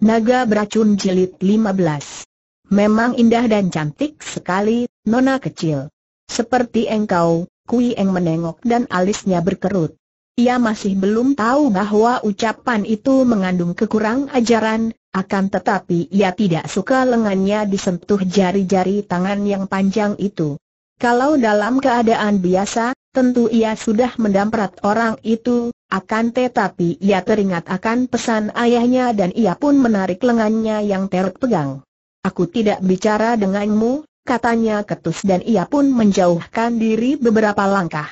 Naga beracun jilid 15. Memang indah dan cantik sekali, nona kecil. Seperti engkau, Kui Eng menengok dan alisnya berkerut. Ia masih belum tahu bahwa ucapan itu mengandung kekurang ajaran, akan tetapi ia tidak suka lengannya disentuh jari-jari tangan yang panjang itu. Kalau dalam keadaan biasa, Tentu ia sudah mendamprat orang itu, akan tetapi ia teringat akan pesan ayahnya dan ia pun menarik lengannya yang terpegang. Aku tidak bicara denganmu, katanya ketus dan ia pun menjauhkan diri beberapa langkah.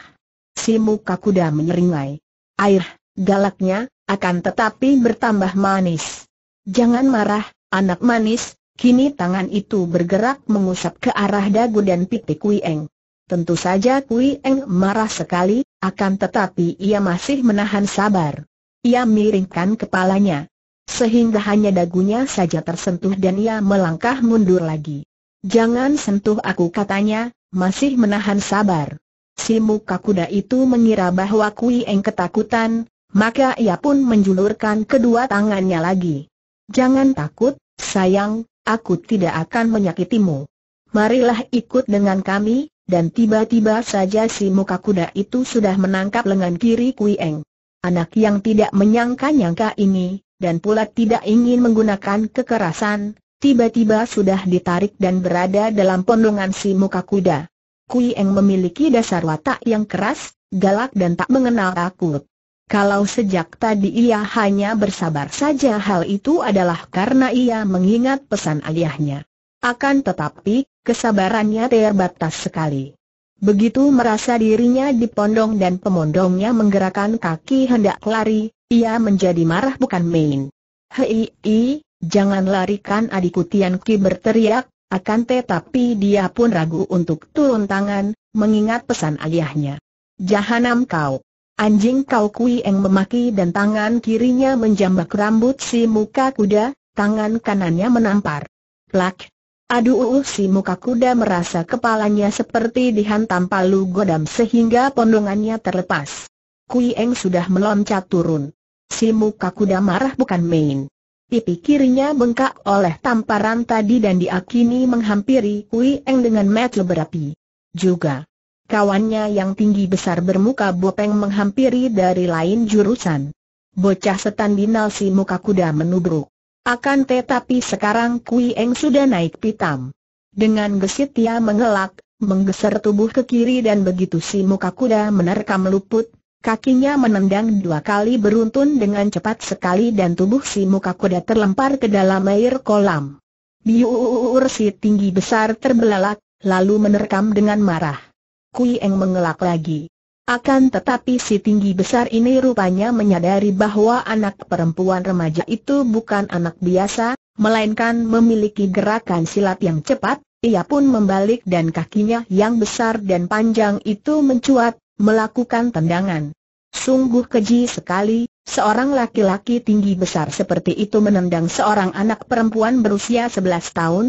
Si muka kuda menyeringai. Air, galaknya, akan tetapi bertambah manis. Jangan marah, anak manis, kini tangan itu bergerak mengusap ke arah dagu dan pitik Wieng. Tentu saja Kui Eng marah sekali, akan tetapi ia masih menahan sabar. Ia miringkan kepalanya. Sehingga hanya dagunya saja tersentuh dan ia melangkah mundur lagi. Jangan sentuh aku katanya, masih menahan sabar. Si muka kuda itu mengira bahwa Kui Eng ketakutan, maka ia pun menjulurkan kedua tangannya lagi. Jangan takut, sayang, aku tidak akan menyakitimu. Marilah ikut dengan kami, dan tiba-tiba saja si muka kuda itu sudah menangkap lengan kiri Kui Eng. Anak yang tidak menyangka-nyangka ini, dan pula tidak ingin menggunakan kekerasan, tiba-tiba sudah ditarik dan berada dalam pondongan si muka kuda. Kui Eng memiliki dasar watak yang keras, galak dan tak mengenal takut. Kalau sejak tadi ia hanya bersabar saja hal itu adalah karena ia mengingat pesan ayahnya. Akan tetapi, kesabarannya terbatas sekali. Begitu merasa dirinya dipondong dan pemondongnya menggerakkan kaki hendak lari, ia menjadi marah bukan main. Hei, i, jangan larikan adikku Tian Ki berteriak, akan tetapi dia pun ragu untuk turun tangan, mengingat pesan ayahnya. Jahanam kau! Anjing kau kui yang memaki dan tangan kirinya menjambak rambut si muka kuda, tangan kanannya menampar. Plak! Aduh uh, uh, si muka kuda merasa kepalanya seperti dihantam palu godam sehingga pondongannya terlepas. Kui Eng sudah meloncat turun. Si muka kuda marah bukan main. Pipi kirinya bengkak oleh tamparan tadi dan diakini menghampiri Kui Eng dengan mata berapi. Juga. Kawannya yang tinggi besar bermuka bopeng menghampiri dari lain jurusan. Bocah setan binal si muka kuda menubruk. Akan tetapi sekarang Kui Eng sudah naik pitam. Dengan gesit ia mengelak, menggeser tubuh ke kiri dan begitu si muka kuda menerkam luput, kakinya menendang dua kali beruntun dengan cepat sekali dan tubuh si muka kuda terlempar ke dalam air kolam. Biuur si tinggi besar terbelalak, lalu menerkam dengan marah. Kui Eng mengelak lagi. Akan tetapi si tinggi besar ini rupanya menyadari bahwa anak perempuan remaja itu bukan anak biasa, melainkan memiliki gerakan silat yang cepat, ia pun membalik dan kakinya yang besar dan panjang itu mencuat, melakukan tendangan. Sungguh keji sekali, seorang laki-laki tinggi besar seperti itu menendang seorang anak perempuan berusia 11 tahun.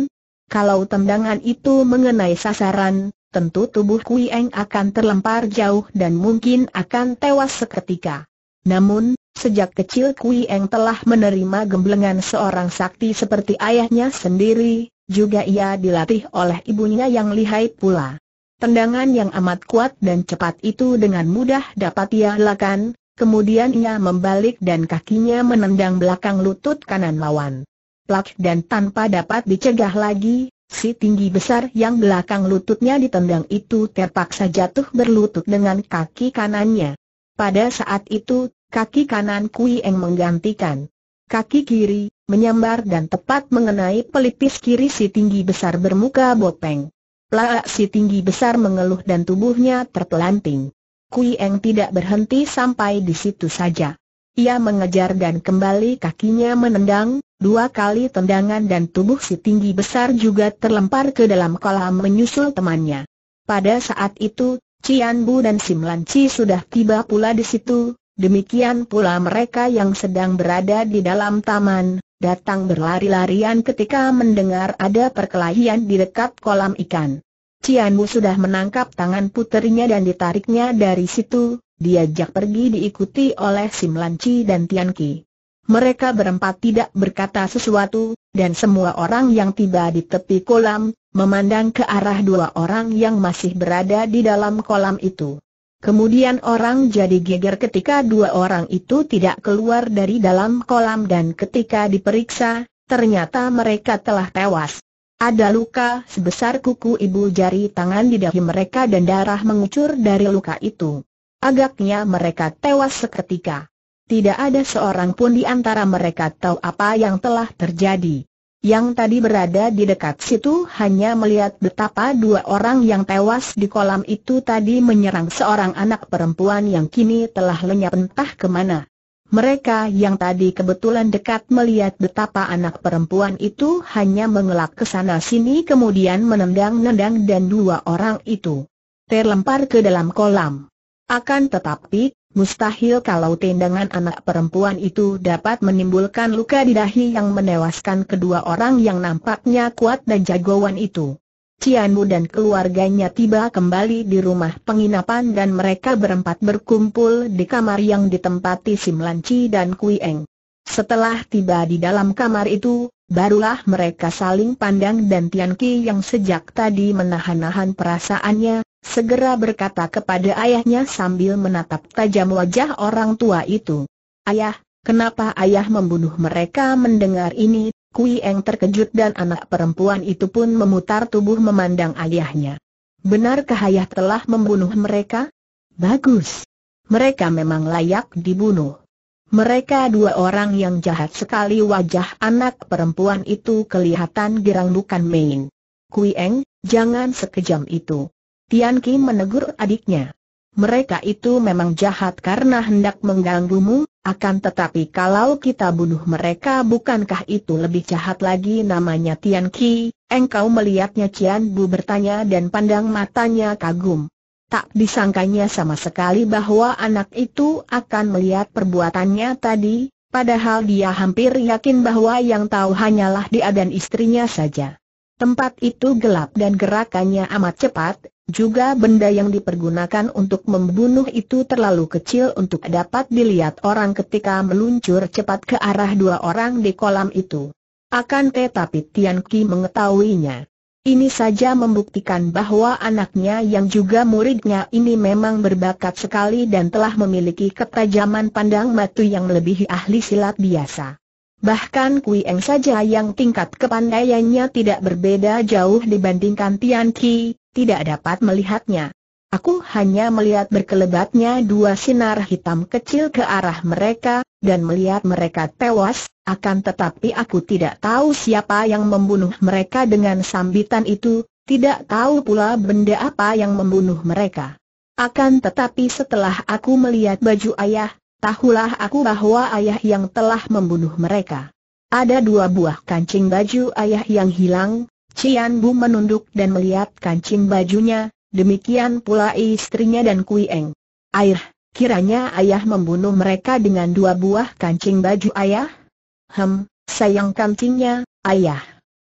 Kalau tendangan itu mengenai sasaran, tentu tubuh Kui Eng akan terlempar jauh dan mungkin akan tewas seketika. Namun, sejak kecil Kui Eng telah menerima gemblengan seorang sakti seperti ayahnya sendiri, juga ia dilatih oleh ibunya yang lihai pula. Tendangan yang amat kuat dan cepat itu dengan mudah dapat ia lakukan, kemudian ia membalik dan kakinya menendang belakang lutut kanan lawan. Plak dan tanpa dapat dicegah lagi, Si tinggi besar yang belakang lututnya ditendang itu terpaksa jatuh berlutut dengan kaki kanannya. Pada saat itu, kaki kanan Kui Eng menggantikan. Kaki kiri, menyambar dan tepat mengenai pelipis kiri si tinggi besar bermuka bopeng. Pelak si tinggi besar mengeluh dan tubuhnya terpelanting. Kui Eng tidak berhenti sampai di situ saja. Ia mengejar dan kembali kakinya menendang, dua kali tendangan dan tubuh si tinggi besar juga terlempar ke dalam kolam menyusul temannya. Pada saat itu, Cian Bu dan Sim Lan Chi sudah tiba pula di situ, demikian pula mereka yang sedang berada di dalam taman, datang berlari-larian ketika mendengar ada perkelahian di dekat kolam ikan. Cian Bu sudah menangkap tangan puterinya dan ditariknya dari situ, diajak pergi diikuti oleh Sim Lanci dan Tian Ki. Mereka berempat tidak berkata sesuatu, dan semua orang yang tiba di tepi kolam, memandang ke arah dua orang yang masih berada di dalam kolam itu. Kemudian orang jadi geger ketika dua orang itu tidak keluar dari dalam kolam dan ketika diperiksa, ternyata mereka telah tewas. Ada luka sebesar kuku ibu jari tangan di dahi mereka dan darah mengucur dari luka itu. Agaknya mereka tewas seketika. Tidak ada seorang pun di antara mereka tahu apa yang telah terjadi. Yang tadi berada di dekat situ hanya melihat betapa dua orang yang tewas di kolam itu tadi menyerang seorang anak perempuan yang kini telah lenyap entah kemana. Mereka yang tadi kebetulan dekat melihat betapa anak perempuan itu hanya mengelak ke sana sini kemudian menendang-nendang dan dua orang itu terlempar ke dalam kolam. Akan tetapi, mustahil kalau tendangan anak perempuan itu dapat menimbulkan luka di dahi yang menewaskan kedua orang yang nampaknya kuat dan jagoan itu. Cianmu dan keluarganya tiba kembali di rumah penginapan dan mereka berempat berkumpul di kamar yang ditempati Sim Lanci dan Kui Eng. Setelah tiba di dalam kamar itu, barulah mereka saling pandang dan Tian Ki yang sejak tadi menahan-nahan perasaannya, Segera berkata kepada ayahnya sambil menatap tajam wajah orang tua itu. Ayah, kenapa ayah membunuh mereka mendengar ini? Kui Eng terkejut dan anak perempuan itu pun memutar tubuh memandang ayahnya. Benarkah ayah telah membunuh mereka? Bagus. Mereka memang layak dibunuh. Mereka dua orang yang jahat sekali wajah anak perempuan itu kelihatan girang bukan main. Kui Eng, jangan sekejam itu. Tian Ki menegur adiknya. Mereka itu memang jahat karena hendak mengganggumu, akan tetapi kalau kita bunuh mereka bukankah itu lebih jahat lagi namanya Tian Ki? Engkau melihatnya Cian Bu bertanya dan pandang matanya kagum. Tak disangkanya sama sekali bahwa anak itu akan melihat perbuatannya tadi, padahal dia hampir yakin bahwa yang tahu hanyalah dia dan istrinya saja. Tempat itu gelap dan gerakannya amat cepat, juga benda yang dipergunakan untuk membunuh itu terlalu kecil untuk dapat dilihat orang ketika meluncur cepat ke arah dua orang di kolam itu. Akan tetapi Tian Ki mengetahuinya. Ini saja membuktikan bahwa anaknya yang juga muridnya ini memang berbakat sekali dan telah memiliki ketajaman pandang matu yang melebihi ahli silat biasa. Bahkan Kui Eng saja yang tingkat kepandaiannya tidak berbeda jauh dibandingkan Tian Qi, tidak dapat melihatnya. Aku hanya melihat berkelebatnya dua sinar hitam kecil ke arah mereka, dan melihat mereka tewas, akan tetapi aku tidak tahu siapa yang membunuh mereka dengan sambitan itu, tidak tahu pula benda apa yang membunuh mereka. Akan tetapi setelah aku melihat baju ayah, Tahulah aku bahwa ayah yang telah membunuh mereka. Ada dua buah kancing baju ayah yang hilang, Cian Bu menunduk dan melihat kancing bajunya, demikian pula istrinya dan Kui Eng. Air, kiranya ayah membunuh mereka dengan dua buah kancing baju ayah? Hem, sayang kancingnya, ayah.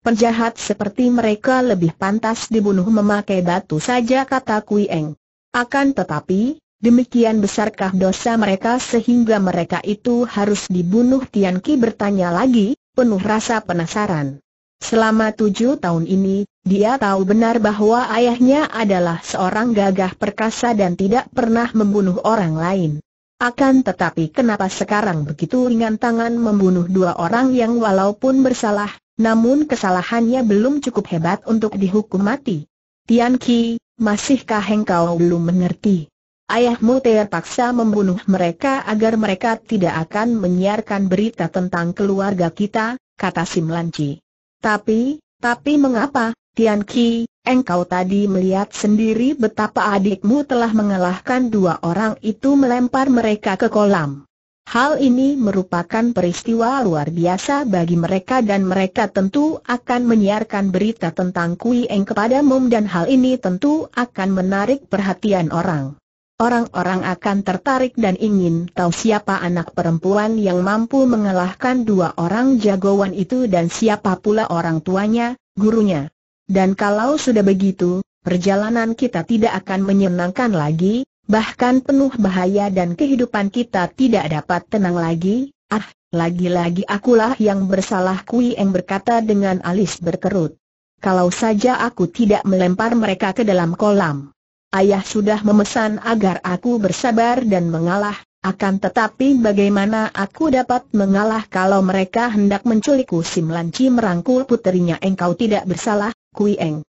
Penjahat seperti mereka lebih pantas dibunuh memakai batu saja kata Kui Eng. Akan tetapi, Demikian besarkah dosa mereka sehingga mereka itu harus dibunuh Tian Ki bertanya lagi, penuh rasa penasaran. Selama tujuh tahun ini, dia tahu benar bahwa ayahnya adalah seorang gagah perkasa dan tidak pernah membunuh orang lain. Akan tetapi kenapa sekarang begitu ringan tangan membunuh dua orang yang walaupun bersalah, namun kesalahannya belum cukup hebat untuk dihukum mati? Tian Ki, masihkah engkau belum mengerti? ayahmu terpaksa membunuh mereka agar mereka tidak akan menyiarkan berita tentang keluarga kita, kata Sim Lanci. Tapi, tapi mengapa, Tian Ki, engkau tadi melihat sendiri betapa adikmu telah mengalahkan dua orang itu melempar mereka ke kolam. Hal ini merupakan peristiwa luar biasa bagi mereka dan mereka tentu akan menyiarkan berita tentang Kui Eng kepada Mum dan hal ini tentu akan menarik perhatian orang orang-orang akan tertarik dan ingin tahu siapa anak perempuan yang mampu mengalahkan dua orang jagoan itu dan siapa pula orang tuanya, gurunya. Dan kalau sudah begitu, perjalanan kita tidak akan menyenangkan lagi, bahkan penuh bahaya dan kehidupan kita tidak dapat tenang lagi, ah, lagi-lagi akulah yang bersalah Kui Eng berkata dengan alis berkerut. Kalau saja aku tidak melempar mereka ke dalam kolam ayah sudah memesan agar aku bersabar dan mengalah, akan tetapi bagaimana aku dapat mengalah kalau mereka hendak menculikku Simlanci merangkul puterinya engkau tidak bersalah, Kui Eng.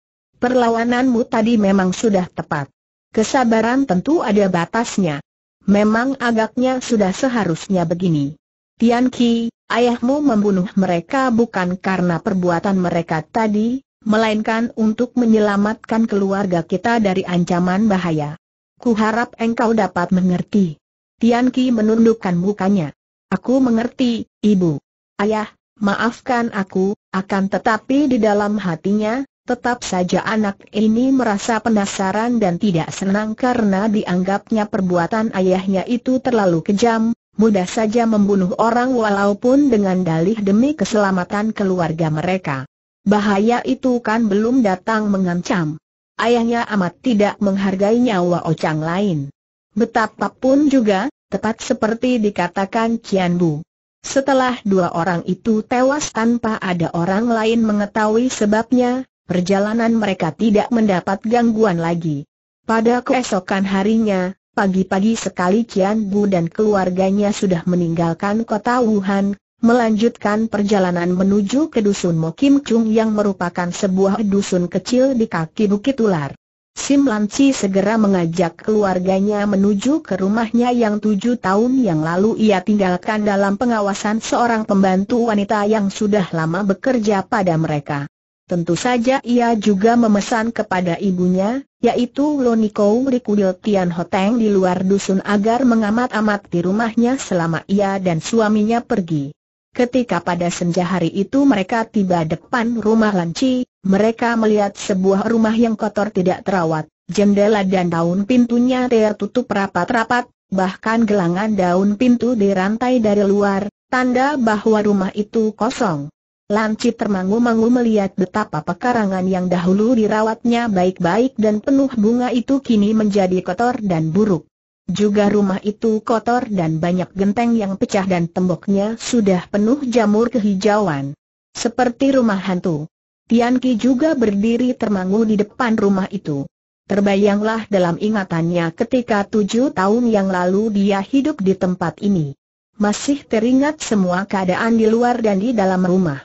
Perlawananmu tadi memang sudah tepat. Kesabaran tentu ada batasnya. Memang agaknya sudah seharusnya begini. Tian Ki, ayahmu membunuh mereka bukan karena perbuatan mereka tadi, melainkan untuk menyelamatkan keluarga kita dari ancaman bahaya. Kuharap engkau dapat mengerti. Tian Ki menundukkan mukanya. Aku mengerti, ibu. Ayah, maafkan aku, akan tetapi di dalam hatinya, tetap saja anak ini merasa penasaran dan tidak senang karena dianggapnya perbuatan ayahnya itu terlalu kejam, mudah saja membunuh orang walaupun dengan dalih demi keselamatan keluarga mereka. Bahaya itu kan belum datang mengancam. Ayahnya amat tidak menghargai nyawa Ocang lain. Betapapun juga, tepat seperti dikatakan Cian Bu. Setelah dua orang itu tewas tanpa ada orang lain mengetahui sebabnya, perjalanan mereka tidak mendapat gangguan lagi. Pada keesokan harinya, pagi-pagi sekali Cian Bu dan keluarganya sudah meninggalkan kota Wuhan, melanjutkan perjalanan menuju ke dusun Mokim Chung yang merupakan sebuah dusun kecil di kaki Bukit Ular. Sim Lanci segera mengajak keluarganya menuju ke rumahnya yang tujuh tahun yang lalu ia tinggalkan dalam pengawasan seorang pembantu wanita yang sudah lama bekerja pada mereka. Tentu saja ia juga memesan kepada ibunya, yaitu Loniko Rikudil Tian Hoteng di luar dusun agar mengamat-amat di rumahnya selama ia dan suaminya pergi. Ketika pada senja hari itu mereka tiba depan rumah Lanci, mereka melihat sebuah rumah yang kotor tidak terawat, jendela dan daun pintunya tertutup rapat-rapat, bahkan gelangan daun pintu dirantai dari luar, tanda bahwa rumah itu kosong. Lanci termangu-mangu melihat betapa pekarangan yang dahulu dirawatnya baik-baik dan penuh bunga itu kini menjadi kotor dan buruk. Juga rumah itu kotor dan banyak genteng yang pecah dan temboknya sudah penuh jamur kehijauan. Seperti rumah hantu. Tian Ki juga berdiri termangu di depan rumah itu. Terbayanglah dalam ingatannya ketika tujuh tahun yang lalu dia hidup di tempat ini. Masih teringat semua keadaan di luar dan di dalam rumah.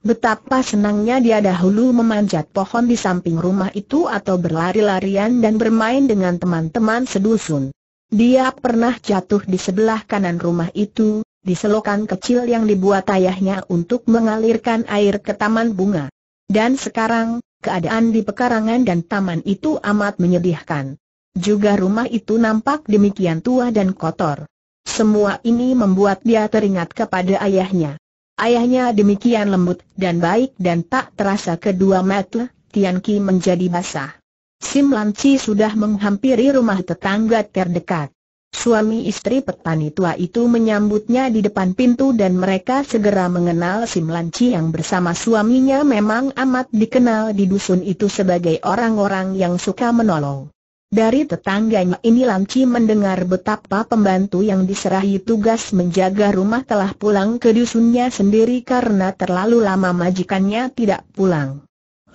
Betapa senangnya dia dahulu memanjat pohon di samping rumah itu atau berlari-larian dan bermain dengan teman-teman sedusun. Dia pernah jatuh di sebelah kanan rumah itu, di selokan kecil yang dibuat ayahnya untuk mengalirkan air ke taman bunga. Dan sekarang, keadaan di pekarangan dan taman itu amat menyedihkan. Juga rumah itu nampak demikian tua dan kotor. Semua ini membuat dia teringat kepada ayahnya. Ayahnya demikian lembut dan baik dan tak terasa kedua mata Tian Ki menjadi basah. Sim Lanci sudah menghampiri rumah tetangga terdekat. Suami istri petani tua itu menyambutnya di depan pintu dan mereka segera mengenal Sim Lanci yang bersama suaminya memang amat dikenal di dusun itu sebagai orang-orang yang suka menolong. Dari tetangganya ini Lanci mendengar betapa pembantu yang diserahi tugas menjaga rumah telah pulang ke dusunnya sendiri karena terlalu lama majikannya tidak pulang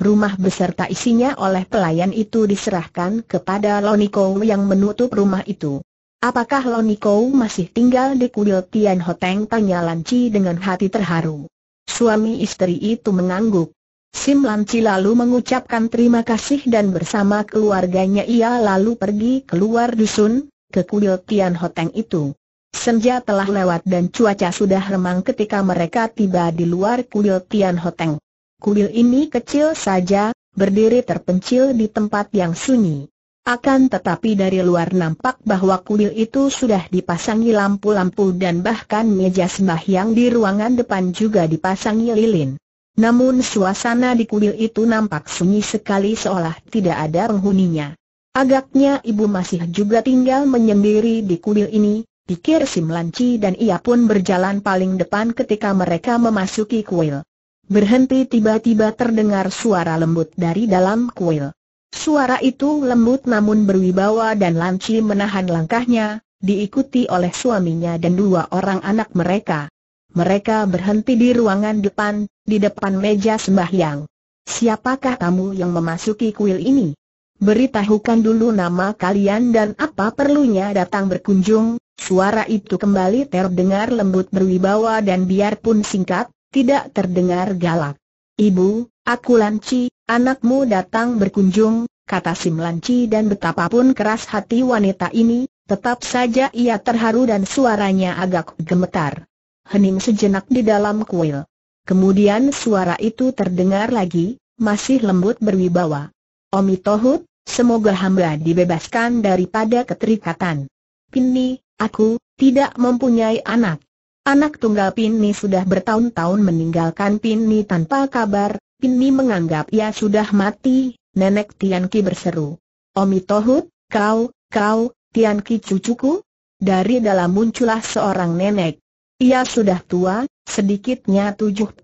rumah beserta isinya oleh pelayan itu diserahkan kepada Loniko yang menutup rumah itu. Apakah Loniko masih tinggal di kuil Tian Hoteng? Tanya Lanci dengan hati terharu. Suami istri itu mengangguk. Sim Lanci lalu mengucapkan terima kasih dan bersama keluarganya ia lalu pergi keluar dusun, ke kuil Tian Hoteng itu. Senja telah lewat dan cuaca sudah remang ketika mereka tiba di luar kuil Tian Hoteng. Kuil ini kecil saja, berdiri terpencil di tempat yang sunyi. Akan tetapi dari luar nampak bahwa kuil itu sudah dipasangi lampu-lampu dan bahkan meja sembah yang di ruangan depan juga dipasangi lilin. Namun suasana di kuil itu nampak sunyi sekali seolah tidak ada penghuninya. Agaknya ibu masih juga tinggal menyendiri di kuil ini, pikir Simlanci dan ia pun berjalan paling depan ketika mereka memasuki kuil berhenti tiba-tiba terdengar suara lembut dari dalam kuil. Suara itu lembut namun berwibawa dan Lanci menahan langkahnya, diikuti oleh suaminya dan dua orang anak mereka. Mereka berhenti di ruangan depan, di depan meja sembahyang. Siapakah kamu yang memasuki kuil ini? Beritahukan dulu nama kalian dan apa perlunya datang berkunjung, suara itu kembali terdengar lembut berwibawa dan biarpun singkat, tidak terdengar galak. Ibu, aku Lanci, anakmu datang berkunjung, kata Sim Lanci dan betapapun keras hati wanita ini, tetap saja ia terharu dan suaranya agak gemetar. Hening sejenak di dalam kuil. Kemudian suara itu terdengar lagi, masih lembut berwibawa. Omi Tohut, semoga hamba dibebaskan daripada keterikatan. Pini, aku, tidak mempunyai anak. Anak tunggal Pinni sudah bertahun-tahun meninggalkan Pinni tanpa kabar, Pinni menganggap ia sudah mati, nenek Tianqi berseru. Omi Tohut, kau, kau, Tianqi cucuku? Dari dalam muncullah seorang nenek. Ia sudah tua, sedikitnya 75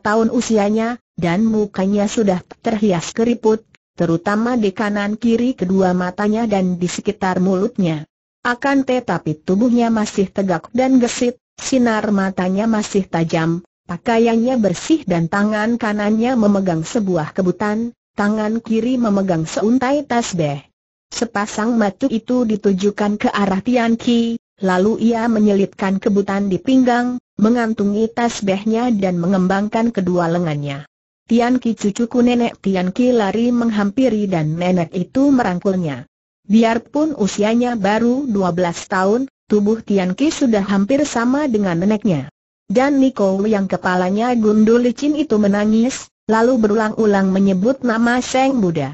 tahun usianya, dan mukanya sudah terhias keriput, terutama di kanan kiri kedua matanya dan di sekitar mulutnya. Akan tetapi tubuhnya masih tegak dan gesit, Sinar matanya masih tajam, pakaiannya bersih dan tangan kanannya memegang sebuah kebutan, tangan kiri memegang seuntai tasbih. Sepasang mata itu ditujukan ke arah Tian Ki, lalu ia menyelipkan kebutan di pinggang, mengantungi tasbihnya dan mengembangkan kedua lengannya. Tian Ki cucuku nenek Tian Ki lari menghampiri dan nenek itu merangkulnya. Biarpun usianya baru 12 tahun, tubuh Tian Ki sudah hampir sama dengan neneknya. Dan Niko yang kepalanya gundul licin itu menangis, lalu berulang-ulang menyebut nama Seng Buddha.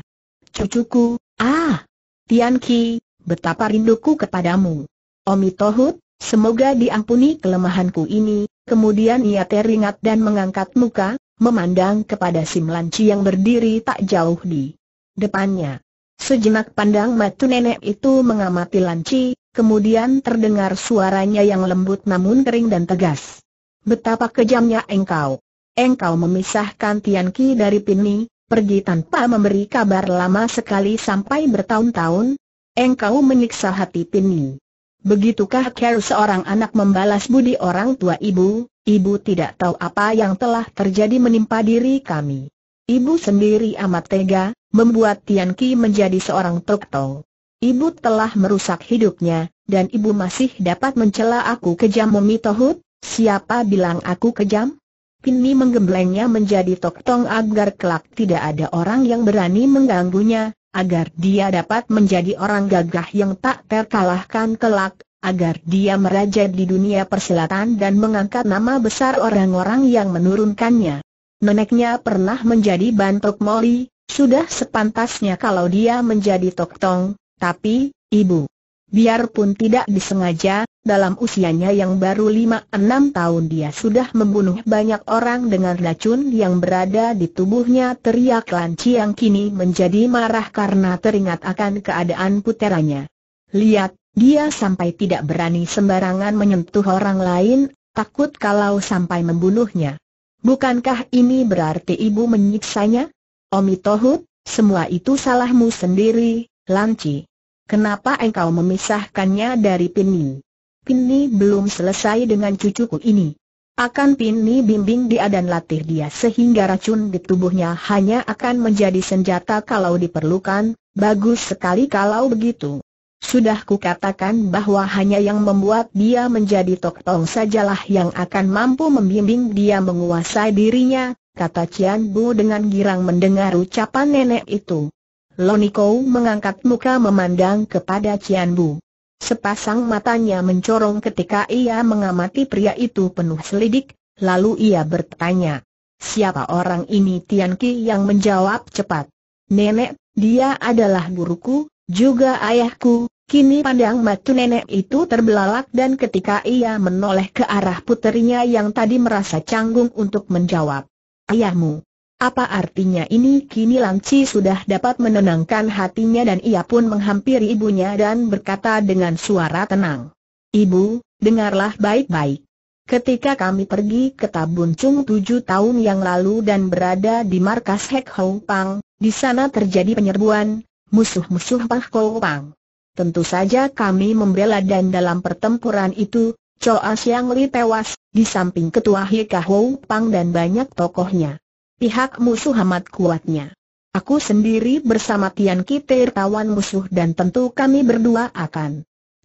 Cucuku, ah! Tian Ki, betapa rinduku kepadamu. Omi Tohut, semoga diampuni kelemahanku ini, kemudian ia teringat dan mengangkat muka, memandang kepada si melanci yang berdiri tak jauh di depannya. Sejenak pandang mata nenek itu mengamati Lanci, kemudian terdengar suaranya yang lembut namun kering dan tegas. Betapa kejamnya engkau. Engkau memisahkan Tian Ki dari Pini, pergi tanpa memberi kabar lama sekali sampai bertahun-tahun. Engkau menyiksa hati Pini. Begitukah care seorang anak membalas budi orang tua ibu? Ibu tidak tahu apa yang telah terjadi menimpa diri kami. Ibu sendiri amat tega, membuat Tian Ki menjadi seorang tokto. Ibu telah merusak hidupnya, dan ibu masih dapat mencela aku kejam Mumi Tohut? Siapa bilang aku kejam? Pini menggemblengnya menjadi toktong agar kelak tidak ada orang yang berani mengganggunya, agar dia dapat menjadi orang gagah yang tak terkalahkan kelak, agar dia meraja di dunia persilatan dan mengangkat nama besar orang-orang yang menurunkannya. Neneknya pernah menjadi bantuk moli, sudah sepantasnya kalau dia menjadi toktong, tapi, ibu, biarpun tidak disengaja, dalam usianya yang baru 5-6 tahun dia sudah membunuh banyak orang dengan racun yang berada di tubuhnya teriak Lan yang kini menjadi marah karena teringat akan keadaan puteranya. Lihat, dia sampai tidak berani sembarangan menyentuh orang lain, takut kalau sampai membunuhnya. Bukankah ini berarti ibu menyiksanya? Omi Tohut, semua itu salahmu sendiri, Lanci. Kenapa engkau memisahkannya dari Pinni? Pinni belum selesai dengan cucuku ini. Akan Pinni bimbing dia dan latih dia sehingga racun di tubuhnya hanya akan menjadi senjata kalau diperlukan, bagus sekali kalau begitu. Sudah kukatakan bahwa hanya yang membuat dia menjadi tok-tong sajalah yang akan mampu membimbing dia menguasai dirinya, kata Cian Bu dengan girang mendengar ucapan nenek itu. Loniko mengangkat muka memandang kepada Cian Bu. Sepasang matanya mencorong ketika ia mengamati pria itu penuh selidik, lalu ia bertanya, Siapa orang ini Tian Ki yang menjawab cepat? Nenek, dia adalah guruku, juga ayahku, kini pandang matu nenek itu terbelalak dan ketika ia menoleh ke arah puterinya yang tadi merasa canggung untuk menjawab, Ayahmu, apa artinya ini kini Langci sudah dapat menenangkan hatinya dan ia pun menghampiri ibunya dan berkata dengan suara tenang. Ibu, dengarlah baik-baik. Ketika kami pergi ke Tabun Chung tujuh tahun yang lalu dan berada di markas Hek Hou Pang, di sana terjadi penyerbuan, musuh-musuh Pak Kou Pang. Tentu saja kami membela dan dalam pertempuran itu, Choa Siang Li tewas, di samping ketua Hek Hou Pang dan banyak tokohnya pihak musuh amat kuatnya. Aku sendiri bersama Tian Kitir kawan musuh dan tentu kami berdua akan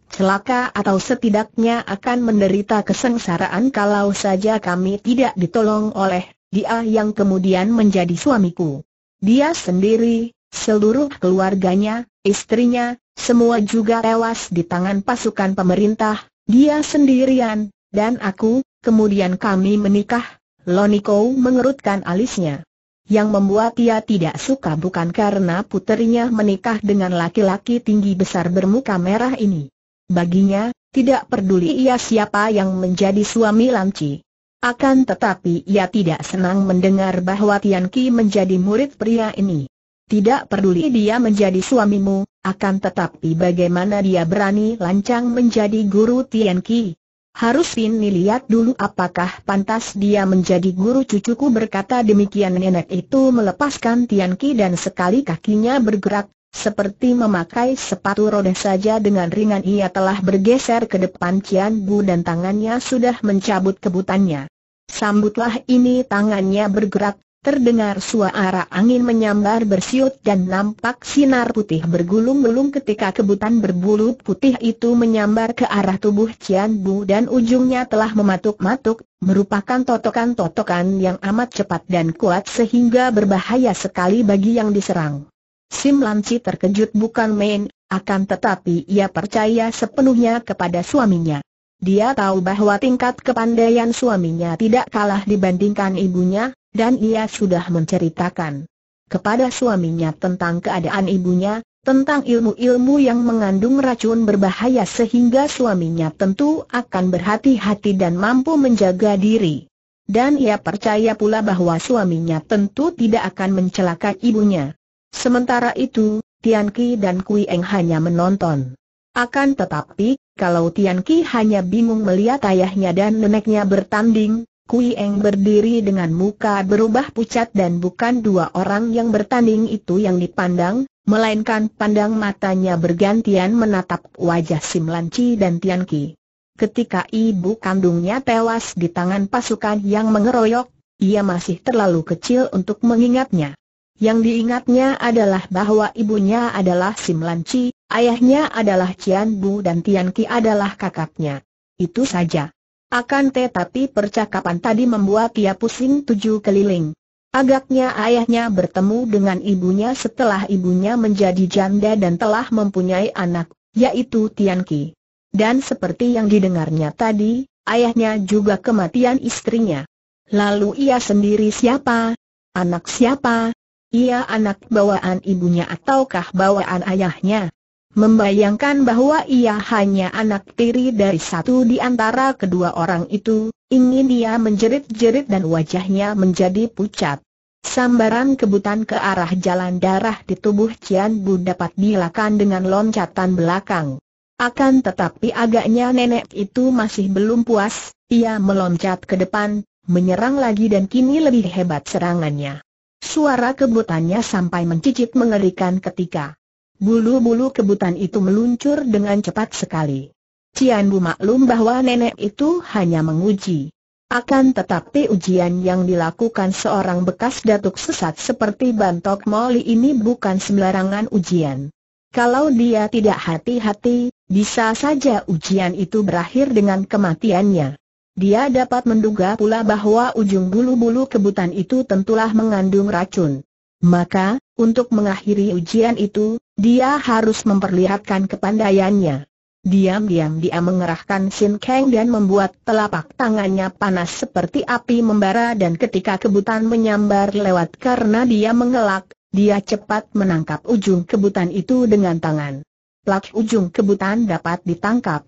celaka atau setidaknya akan menderita kesengsaraan kalau saja kami tidak ditolong oleh dia yang kemudian menjadi suamiku. Dia sendiri, seluruh keluarganya, istrinya, semua juga tewas di tangan pasukan pemerintah, dia sendirian, dan aku, kemudian kami menikah, Loniko mengerutkan alisnya. Yang membuat ia tidak suka bukan karena puterinya menikah dengan laki-laki tinggi besar bermuka merah ini. Baginya, tidak peduli ia siapa yang menjadi suami Lanci. Akan tetapi ia tidak senang mendengar bahwa Tian Ki menjadi murid pria ini. Tidak peduli dia menjadi suamimu, akan tetapi bagaimana dia berani lancang menjadi guru Tian Ki. Harus ini lihat dulu apakah pantas dia menjadi guru cucuku berkata demikian nenek itu melepaskan Tian Ki dan sekali kakinya bergerak, seperti memakai sepatu roda saja dengan ringan ia telah bergeser ke depan Cian Bu dan tangannya sudah mencabut kebutannya. Sambutlah ini tangannya bergerak, Terdengar suara angin menyambar bersiut dan nampak sinar putih bergulung-gulung ketika kebutan berbulu putih itu menyambar ke arah tubuh Cian Bu dan ujungnya telah mematuk-matuk, merupakan totokan-totokan yang amat cepat dan kuat sehingga berbahaya sekali bagi yang diserang. Sim Lanci terkejut bukan main, akan tetapi ia percaya sepenuhnya kepada suaminya. Dia tahu bahwa tingkat kepandaian suaminya tidak kalah dibandingkan ibunya, dan ia sudah menceritakan kepada suaminya tentang keadaan ibunya, tentang ilmu-ilmu yang mengandung racun berbahaya sehingga suaminya tentu akan berhati-hati dan mampu menjaga diri. Dan ia percaya pula bahwa suaminya tentu tidak akan mencelakai ibunya. Sementara itu, Tian Ki dan Kui Eng hanya menonton. Akan tetapi, kalau Tian Ki hanya bingung melihat ayahnya dan neneknya bertanding, Kui Eng berdiri dengan muka berubah pucat dan bukan dua orang yang bertanding itu yang dipandang, melainkan pandang matanya bergantian menatap wajah Sim Chi dan Tian Ki. Ketika ibu kandungnya tewas di tangan pasukan yang mengeroyok, ia masih terlalu kecil untuk mengingatnya. Yang diingatnya adalah bahwa ibunya adalah Sim Chi, ayahnya adalah Cian Bu dan Tian Ki adalah kakaknya. Itu saja. Akan tetapi percakapan tadi membuat ia pusing tujuh keliling. Agaknya ayahnya bertemu dengan ibunya setelah ibunya menjadi janda dan telah mempunyai anak, yaitu Tian Ki. Dan seperti yang didengarnya tadi, ayahnya juga kematian istrinya. Lalu ia sendiri siapa? Anak siapa? Ia anak bawaan ibunya ataukah bawaan ayahnya? membayangkan bahwa ia hanya anak tiri dari satu di antara kedua orang itu, ingin ia menjerit-jerit dan wajahnya menjadi pucat. Sambaran kebutan ke arah jalan darah di tubuh Cian Bu dapat dilakukan dengan loncatan belakang. Akan tetapi agaknya nenek itu masih belum puas, ia meloncat ke depan, menyerang lagi dan kini lebih hebat serangannya. Suara kebutannya sampai mencicit mengerikan ketika Bulu-bulu kebutan itu meluncur dengan cepat sekali. Cian Bu maklum bahwa nenek itu hanya menguji. Akan tetapi ujian yang dilakukan seorang bekas datuk sesat seperti Bantok Moli ini bukan sembarangan ujian. Kalau dia tidak hati-hati, bisa saja ujian itu berakhir dengan kematiannya. Dia dapat menduga pula bahwa ujung bulu-bulu kebutan itu tentulah mengandung racun. Maka, untuk mengakhiri ujian itu, dia harus memperlihatkan kepandaiannya. Diam-diam dia mengerahkan Sin Kang dan membuat telapak tangannya panas seperti api membara dan ketika kebutan menyambar lewat karena dia mengelak, dia cepat menangkap ujung kebutan itu dengan tangan. Plak ujung kebutan dapat ditangkap.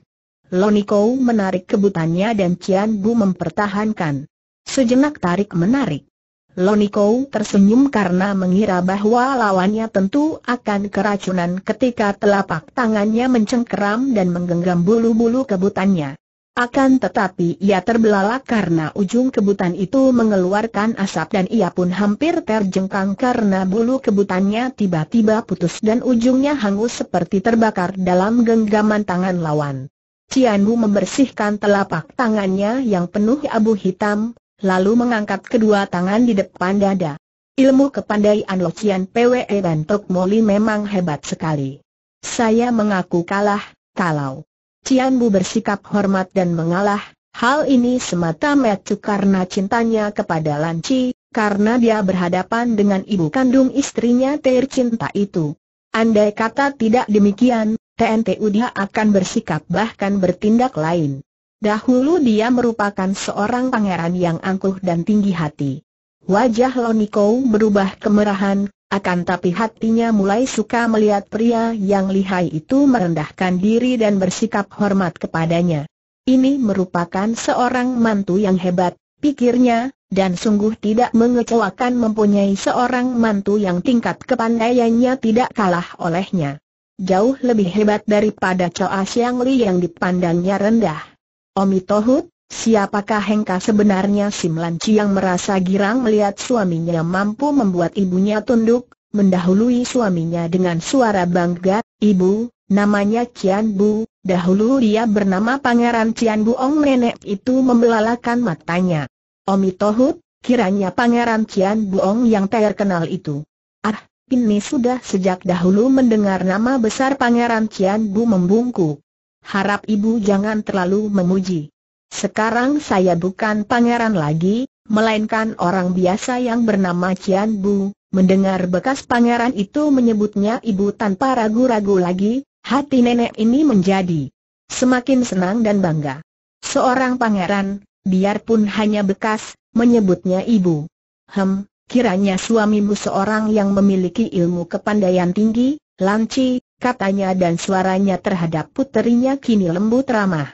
Loniko menarik kebutannya dan Cian Bu mempertahankan. Sejenak tarik-menarik. Loniko tersenyum karena mengira bahwa lawannya tentu akan keracunan ketika telapak tangannya mencengkeram dan menggenggam bulu-bulu kebutannya. Akan tetapi ia terbelalak karena ujung kebutan itu mengeluarkan asap dan ia pun hampir terjengkang karena bulu kebutannya tiba-tiba putus dan ujungnya hangus seperti terbakar dalam genggaman tangan lawan. Cianbu membersihkan telapak tangannya yang penuh abu hitam, lalu mengangkat kedua tangan di depan dada. Ilmu kepandaian Locian PWE Bantok Moli memang hebat sekali. Saya mengaku kalah, kalau Cian Bu bersikap hormat dan mengalah, hal ini semata-mata karena cintanya kepada Lanci, karena dia berhadapan dengan ibu kandung istrinya tercinta itu. Andai kata tidak demikian, TNTU dia akan bersikap bahkan bertindak lain. Dahulu dia merupakan seorang pangeran yang angkuh dan tinggi hati. Wajah Loniko berubah kemerahan, akan tapi hatinya mulai suka melihat pria yang lihai itu merendahkan diri dan bersikap hormat kepadanya. Ini merupakan seorang mantu yang hebat, pikirnya, dan sungguh tidak mengecewakan mempunyai seorang mantu yang tingkat kepandaiannya tidak kalah olehnya. Jauh lebih hebat daripada Choa Siang Li yang dipandangnya rendah. Omi Tohut, siapakah Hengka sebenarnya si Melanci yang merasa girang melihat suaminya mampu membuat ibunya tunduk, mendahului suaminya dengan suara bangga, Ibu, namanya Kian Bu, dahulu dia bernama Pangeran Kian Buong nenek itu membelalakan matanya. Omi Tohut, kiranya Pangeran Kian Buong yang terkenal itu. Ah, ini sudah sejak dahulu mendengar nama besar Pangeran Kian Bu membungkuk. Harap ibu jangan terlalu memuji. Sekarang saya bukan pangeran lagi, melainkan orang biasa yang bernama Cian Bu. Mendengar bekas pangeran itu menyebutnya ibu tanpa ragu-ragu lagi, hati nenek ini menjadi semakin senang dan bangga. Seorang pangeran, biarpun hanya bekas, menyebutnya ibu. Hem, kiranya suamimu seorang yang memiliki ilmu kepandaian tinggi, Lanci, katanya dan suaranya terhadap puterinya kini lembut ramah.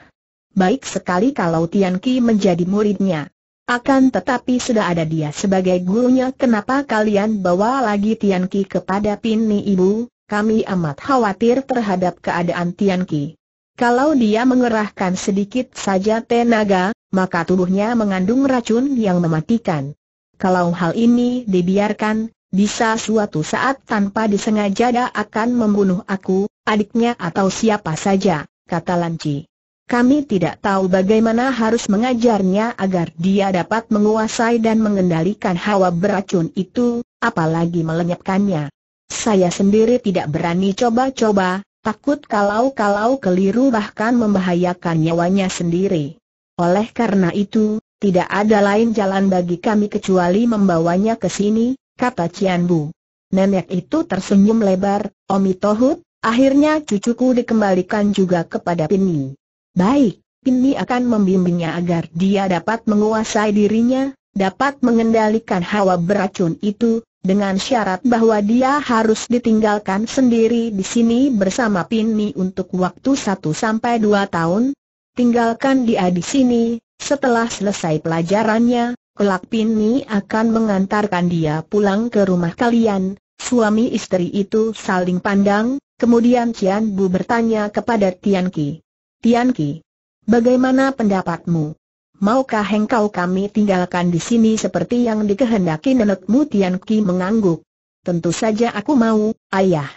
Baik sekali kalau Tian Ki menjadi muridnya. Akan tetapi sudah ada dia sebagai gurunya kenapa kalian bawa lagi Tian Ki kepada Ni Ibu, kami amat khawatir terhadap keadaan Tian Ki. Kalau dia mengerahkan sedikit saja tenaga, maka tubuhnya mengandung racun yang mematikan. Kalau hal ini dibiarkan, bisa suatu saat tanpa disengaja dia akan membunuh aku, adiknya atau siapa saja, kata Lanci. Kami tidak tahu bagaimana harus mengajarnya agar dia dapat menguasai dan mengendalikan hawa beracun itu, apalagi melenyapkannya. Saya sendiri tidak berani coba-coba, takut kalau-kalau keliru bahkan membahayakan nyawanya sendiri. Oleh karena itu, tidak ada lain jalan bagi kami kecuali membawanya ke sini, kata Cian Bu. Nenek itu tersenyum lebar, Omi Tohut, akhirnya cucuku dikembalikan juga kepada Pini. Baik, Pini akan membimbingnya agar dia dapat menguasai dirinya, dapat mengendalikan hawa beracun itu, dengan syarat bahwa dia harus ditinggalkan sendiri di sini bersama Pini untuk waktu 1-2 tahun. Tinggalkan dia di sini, setelah selesai pelajarannya, kelak Pini akan mengantarkan dia pulang ke rumah kalian. Suami istri itu saling pandang, kemudian Cian Bu bertanya kepada Tian Ki. Tian Ki, bagaimana pendapatmu? Maukah engkau kami tinggalkan di sini seperti yang dikehendaki nenekmu Tian Ki mengangguk. Tentu saja aku mau, ayah.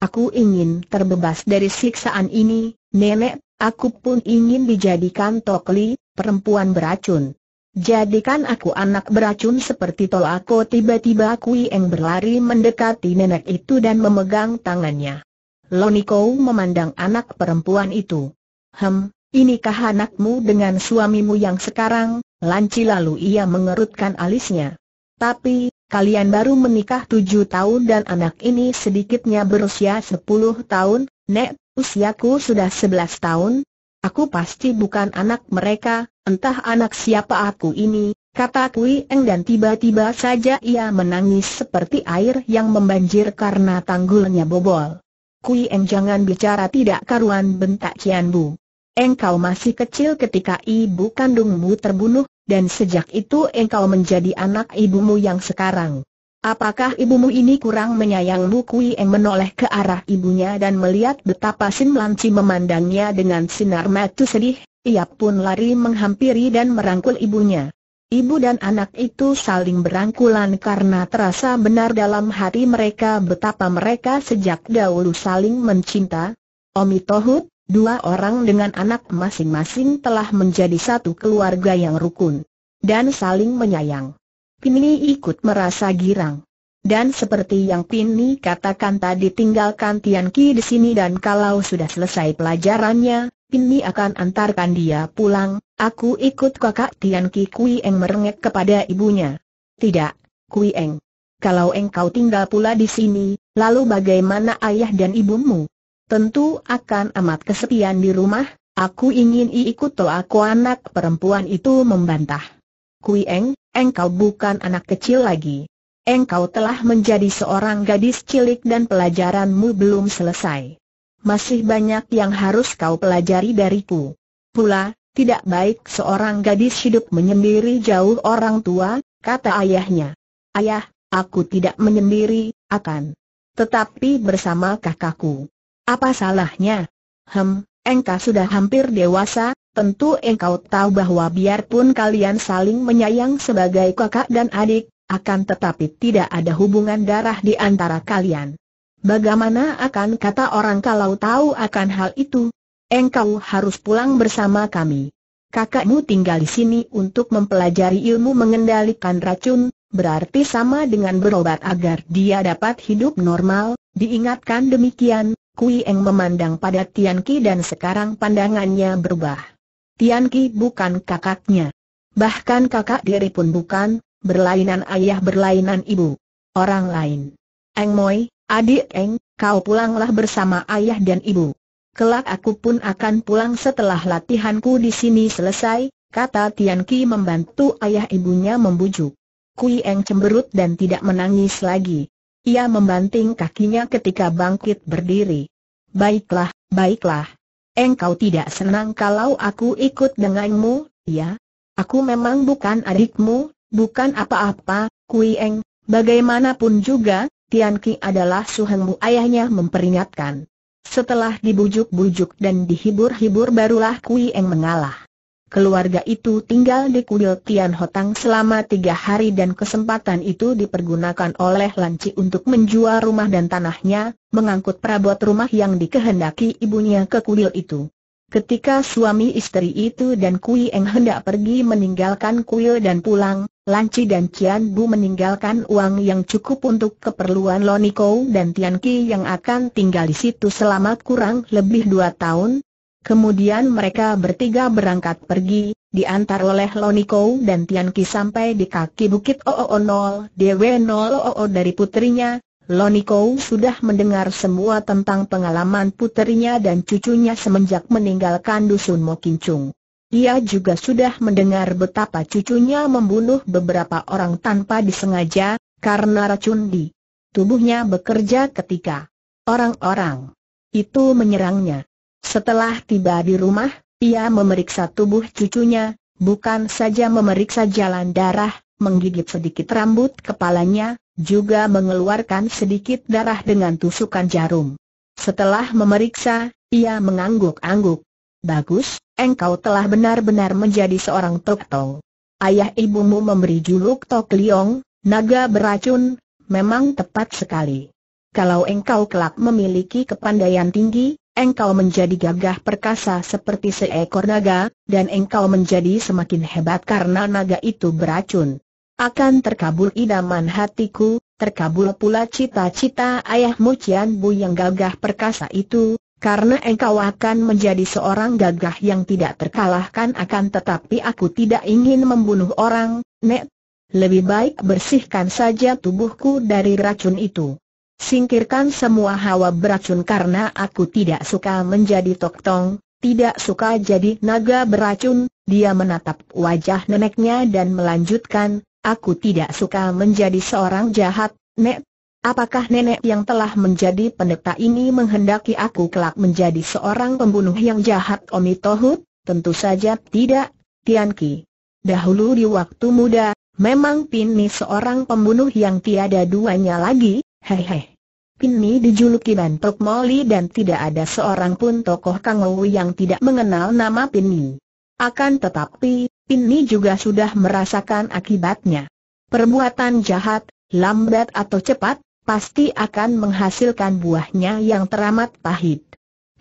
Aku ingin terbebas dari siksaan ini, nenek, aku pun ingin dijadikan tokli, perempuan beracun. Jadikan aku anak beracun seperti aku tiba-tiba Kui Eng berlari mendekati nenek itu dan memegang tangannya. Loniko memandang anak perempuan itu. Hem, inikah anakmu dengan suamimu yang sekarang? Lanci lalu ia mengerutkan alisnya. Tapi, kalian baru menikah tujuh tahun dan anak ini sedikitnya berusia sepuluh tahun, Nek, usiaku sudah sebelas tahun. Aku pasti bukan anak mereka, Entah anak siapa aku ini, kata Kui Eng dan tiba-tiba saja ia menangis seperti air yang membanjir karena tanggulnya bobol. Kui Eng jangan bicara tidak karuan bentak Kian Bu. Engkau masih kecil ketika ibu kandungmu terbunuh, dan sejak itu engkau menjadi anak ibumu yang sekarang. Apakah ibumu ini kurang menyayangmu Kui yang menoleh ke arah ibunya dan melihat betapa Sin Lanci memandangnya dengan sinar mata sedih, ia pun lari menghampiri dan merangkul ibunya. Ibu dan anak itu saling berangkulan karena terasa benar dalam hati mereka betapa mereka sejak dahulu saling mencinta. Omi Tohut, dua orang dengan anak masing-masing telah menjadi satu keluarga yang rukun dan saling menyayang. Pini ikut merasa girang. Dan seperti yang Pini katakan tadi tinggalkan Tian Ki di sini dan kalau sudah selesai pelajarannya, Pini akan antarkan dia pulang, aku ikut kakak Tian Ki Kui Eng merengek kepada ibunya. Tidak, Kui Eng. Kalau engkau tinggal pula di sini, lalu bagaimana ayah dan ibumu? Tentu akan amat kesepian di rumah, aku ingin ikut toh aku anak perempuan itu membantah. Kui Eng, engkau bukan anak kecil lagi. Engkau telah menjadi seorang gadis cilik dan pelajaranmu belum selesai. Masih banyak yang harus kau pelajari dariku. Pula, tidak baik seorang gadis hidup menyendiri jauh orang tua, kata ayahnya. Ayah, aku tidak menyendiri, akan. Tetapi bersama kakakku. Apa salahnya? Hem, engkau sudah hampir dewasa, Tentu engkau tahu bahwa biarpun kalian saling menyayang sebagai kakak dan adik, akan tetapi tidak ada hubungan darah di antara kalian. Bagaimana akan kata orang kalau tahu akan hal itu? Engkau harus pulang bersama kami. Kakakmu tinggal di sini untuk mempelajari ilmu mengendalikan racun, berarti sama dengan berobat agar dia dapat hidup normal, diingatkan demikian, Kui Eng memandang pada Tian Ki dan sekarang pandangannya berubah. Tian Ki bukan kakaknya. Bahkan kakak diri pun bukan, berlainan ayah berlainan ibu. Orang lain. Eng Moi, adik Eng, kau pulanglah bersama ayah dan ibu. Kelak aku pun akan pulang setelah latihanku di sini selesai, kata Tian Ki membantu ayah ibunya membujuk. Kui Eng cemberut dan tidak menangis lagi. Ia membanting kakinya ketika bangkit berdiri. Baiklah, baiklah, Engkau tidak senang kalau aku ikut denganmu, ya? Aku memang bukan adikmu, bukan apa-apa, Kui Eng. Bagaimanapun juga, Tian Ki adalah suhengmu ayahnya memperingatkan. Setelah dibujuk-bujuk dan dihibur-hibur barulah Kui Eng mengalah. Keluarga itu tinggal di kuil Tian Hotang selama tiga hari dan kesempatan itu dipergunakan oleh Lanci untuk menjual rumah dan tanahnya, mengangkut perabot rumah yang dikehendaki ibunya ke kuil itu. Ketika suami istri itu dan Kui Eng hendak pergi meninggalkan kuil dan pulang, Lanci dan Cian Bu meninggalkan uang yang cukup untuk keperluan Loniko dan Tian Ki yang akan tinggal di situ selama kurang lebih dua tahun, Kemudian mereka bertiga berangkat pergi, diantar oleh Loniko dan Tianqi sampai di kaki bukit DW0 Nooo dari putrinya. Loniko sudah mendengar semua tentang pengalaman putrinya dan cucunya semenjak meninggalkan dusun Mokincung. Ia juga sudah mendengar betapa cucunya membunuh beberapa orang tanpa disengaja, karena racun di tubuhnya bekerja ketika orang-orang itu menyerangnya. Setelah tiba di rumah, ia memeriksa tubuh cucunya, bukan saja memeriksa jalan darah, menggigit sedikit rambut kepalanya, juga mengeluarkan sedikit darah dengan tusukan jarum. Setelah memeriksa, ia mengangguk-angguk. Bagus, engkau telah benar-benar menjadi seorang Tok Ayah ibumu memberi juluk Tok Liong, naga beracun, memang tepat sekali. Kalau engkau kelak memiliki kepandaian tinggi, engkau menjadi gagah perkasa seperti seekor naga, dan engkau menjadi semakin hebat karena naga itu beracun. Akan terkabul idaman hatiku, terkabul pula cita-cita ayahmu Cian Bu yang gagah perkasa itu, karena engkau akan menjadi seorang gagah yang tidak terkalahkan akan tetapi aku tidak ingin membunuh orang, Nek. Lebih baik bersihkan saja tubuhku dari racun itu singkirkan semua hawa beracun karena aku tidak suka menjadi toktong, tidak suka jadi naga beracun, dia menatap wajah neneknya dan melanjutkan, aku tidak suka menjadi seorang jahat, nek. Apakah nenek yang telah menjadi pendeta ini menghendaki aku kelak menjadi seorang pembunuh yang jahat Omi Tohut? Tentu saja tidak, Tian Ki. Dahulu di waktu muda, memang Pin Ni seorang pembunuh yang tiada duanya lagi, hehe. Pinmi dijuluki Bantok Moli dan tidak ada seorang pun tokoh Kangou yang tidak mengenal nama Pini. Akan tetapi, Pinmi juga sudah merasakan akibatnya. Perbuatan jahat, lambat atau cepat, pasti akan menghasilkan buahnya yang teramat pahit.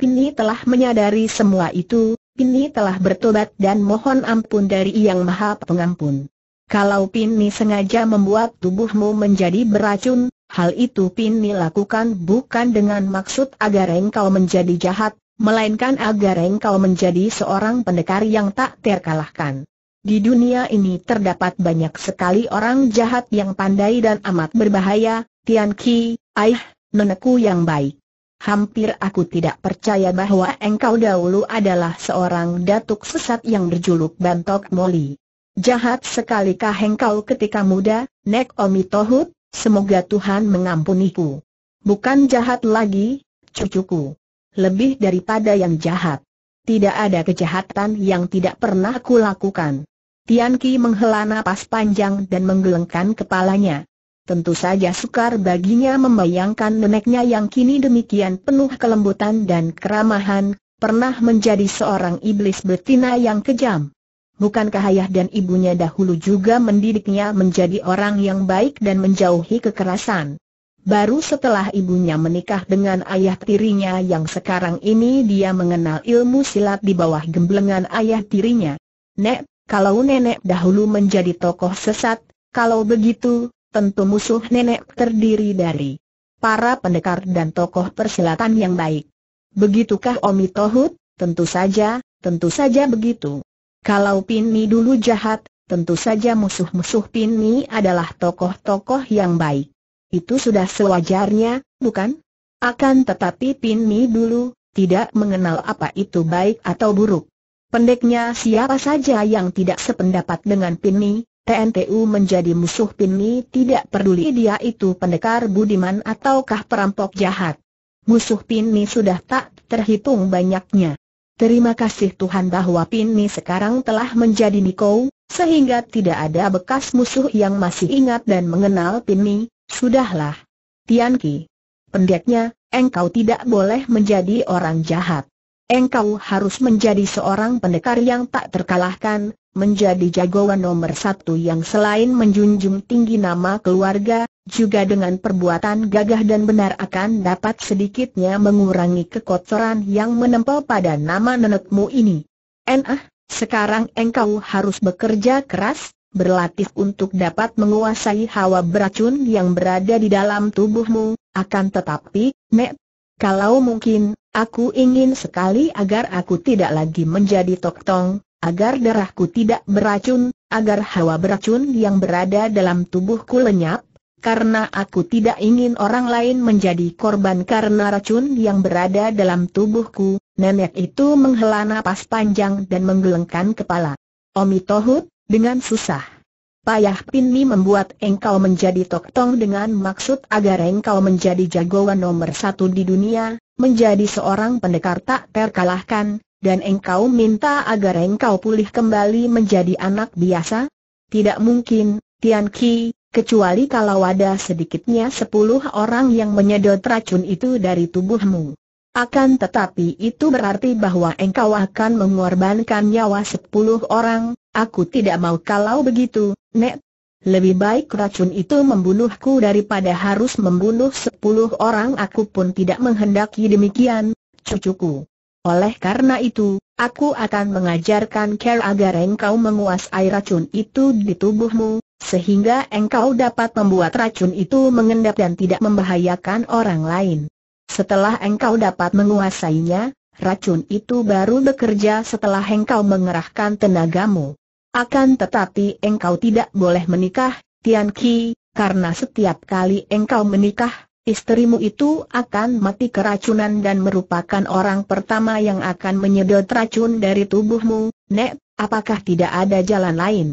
Pinmi telah menyadari semua itu, Pinmi telah bertobat dan mohon ampun dari Yang Maha Pengampun. Kalau Pinmi sengaja membuat tubuhmu menjadi beracun, Hal itu Pinni lakukan bukan dengan maksud agar engkau menjadi jahat, melainkan agar engkau menjadi seorang pendekar yang tak terkalahkan. Di dunia ini terdapat banyak sekali orang jahat yang pandai dan amat berbahaya, Tian Ki, Aih, nenekku yang baik. Hampir aku tidak percaya bahwa engkau dahulu adalah seorang datuk sesat yang berjuluk Bantok Moli. Jahat sekalikah engkau ketika muda, Nek Omi Tohut? Semoga Tuhan mengampuniku. Bukan jahat lagi, cucuku. Lebih daripada yang jahat. Tidak ada kejahatan yang tidak pernah kulakukan. Tian Ki menghela nafas panjang dan menggelengkan kepalanya. Tentu saja sukar baginya membayangkan neneknya yang kini demikian penuh kelembutan dan keramahan, pernah menjadi seorang iblis betina yang kejam bukankah ayah dan ibunya dahulu juga mendidiknya menjadi orang yang baik dan menjauhi kekerasan? Baru setelah ibunya menikah dengan ayah tirinya yang sekarang ini dia mengenal ilmu silat di bawah gemblengan ayah tirinya. Nek, kalau nenek dahulu menjadi tokoh sesat, kalau begitu, tentu musuh nenek terdiri dari para pendekar dan tokoh persilatan yang baik. Begitukah Omi Tohut? Tentu saja, tentu saja begitu. Kalau Pinni dulu jahat, tentu saja musuh-musuh Pinni adalah tokoh-tokoh yang baik. Itu sudah sewajarnya, bukan? Akan tetapi Pinni dulu, tidak mengenal apa itu baik atau buruk. Pendeknya siapa saja yang tidak sependapat dengan Pinni, TNTU menjadi musuh Pinni tidak peduli dia itu pendekar budiman ataukah perampok jahat. Musuh Pinni sudah tak terhitung banyaknya. Terima kasih Tuhan bahwa Pinni sekarang telah menjadi Niko, sehingga tidak ada bekas musuh yang masih ingat dan mengenal Pinni, sudahlah. Tianqi. Pendeknya, engkau tidak boleh menjadi orang jahat. Engkau harus menjadi seorang pendekar yang tak terkalahkan, menjadi jagoan nomor satu yang selain menjunjung tinggi nama keluarga, juga dengan perbuatan gagah dan benar akan dapat sedikitnya mengurangi kekotoran yang menempel pada nama nenekmu ini. Enah, sekarang engkau harus bekerja keras, berlatih untuk dapat menguasai hawa beracun yang berada di dalam tubuhmu, akan tetapi, Nek, kalau mungkin, aku ingin sekali agar aku tidak lagi menjadi toktong, agar darahku tidak beracun, agar hawa beracun yang berada dalam tubuhku lenyap, karena aku tidak ingin orang lain menjadi korban karena racun yang berada dalam tubuhku, nenek itu menghela napas panjang dan menggelengkan kepala. Omi Tohut, dengan susah. Payah Pinmi membuat engkau menjadi toktong dengan maksud agar engkau menjadi jagoan nomor satu di dunia, menjadi seorang pendekar tak terkalahkan, dan engkau minta agar engkau pulih kembali menjadi anak biasa? Tidak mungkin, Tian Ki, kecuali kalau ada sedikitnya sepuluh orang yang menyedot racun itu dari tubuhmu. Akan tetapi itu berarti bahwa engkau akan mengorbankan nyawa sepuluh orang, aku tidak mau kalau begitu, Nek. Lebih baik racun itu membunuhku daripada harus membunuh sepuluh orang aku pun tidak menghendaki demikian, cucuku. Oleh karena itu, aku akan mengajarkan care agar engkau menguasai racun itu di tubuhmu, sehingga engkau dapat membuat racun itu mengendap dan tidak membahayakan orang lain. Setelah engkau dapat menguasainya, racun itu baru bekerja setelah engkau mengerahkan tenagamu. Akan tetapi engkau tidak boleh menikah, Tian Ki, karena setiap kali engkau menikah, istrimu itu akan mati keracunan dan merupakan orang pertama yang akan menyedot racun dari tubuhmu, Nek, apakah tidak ada jalan lain?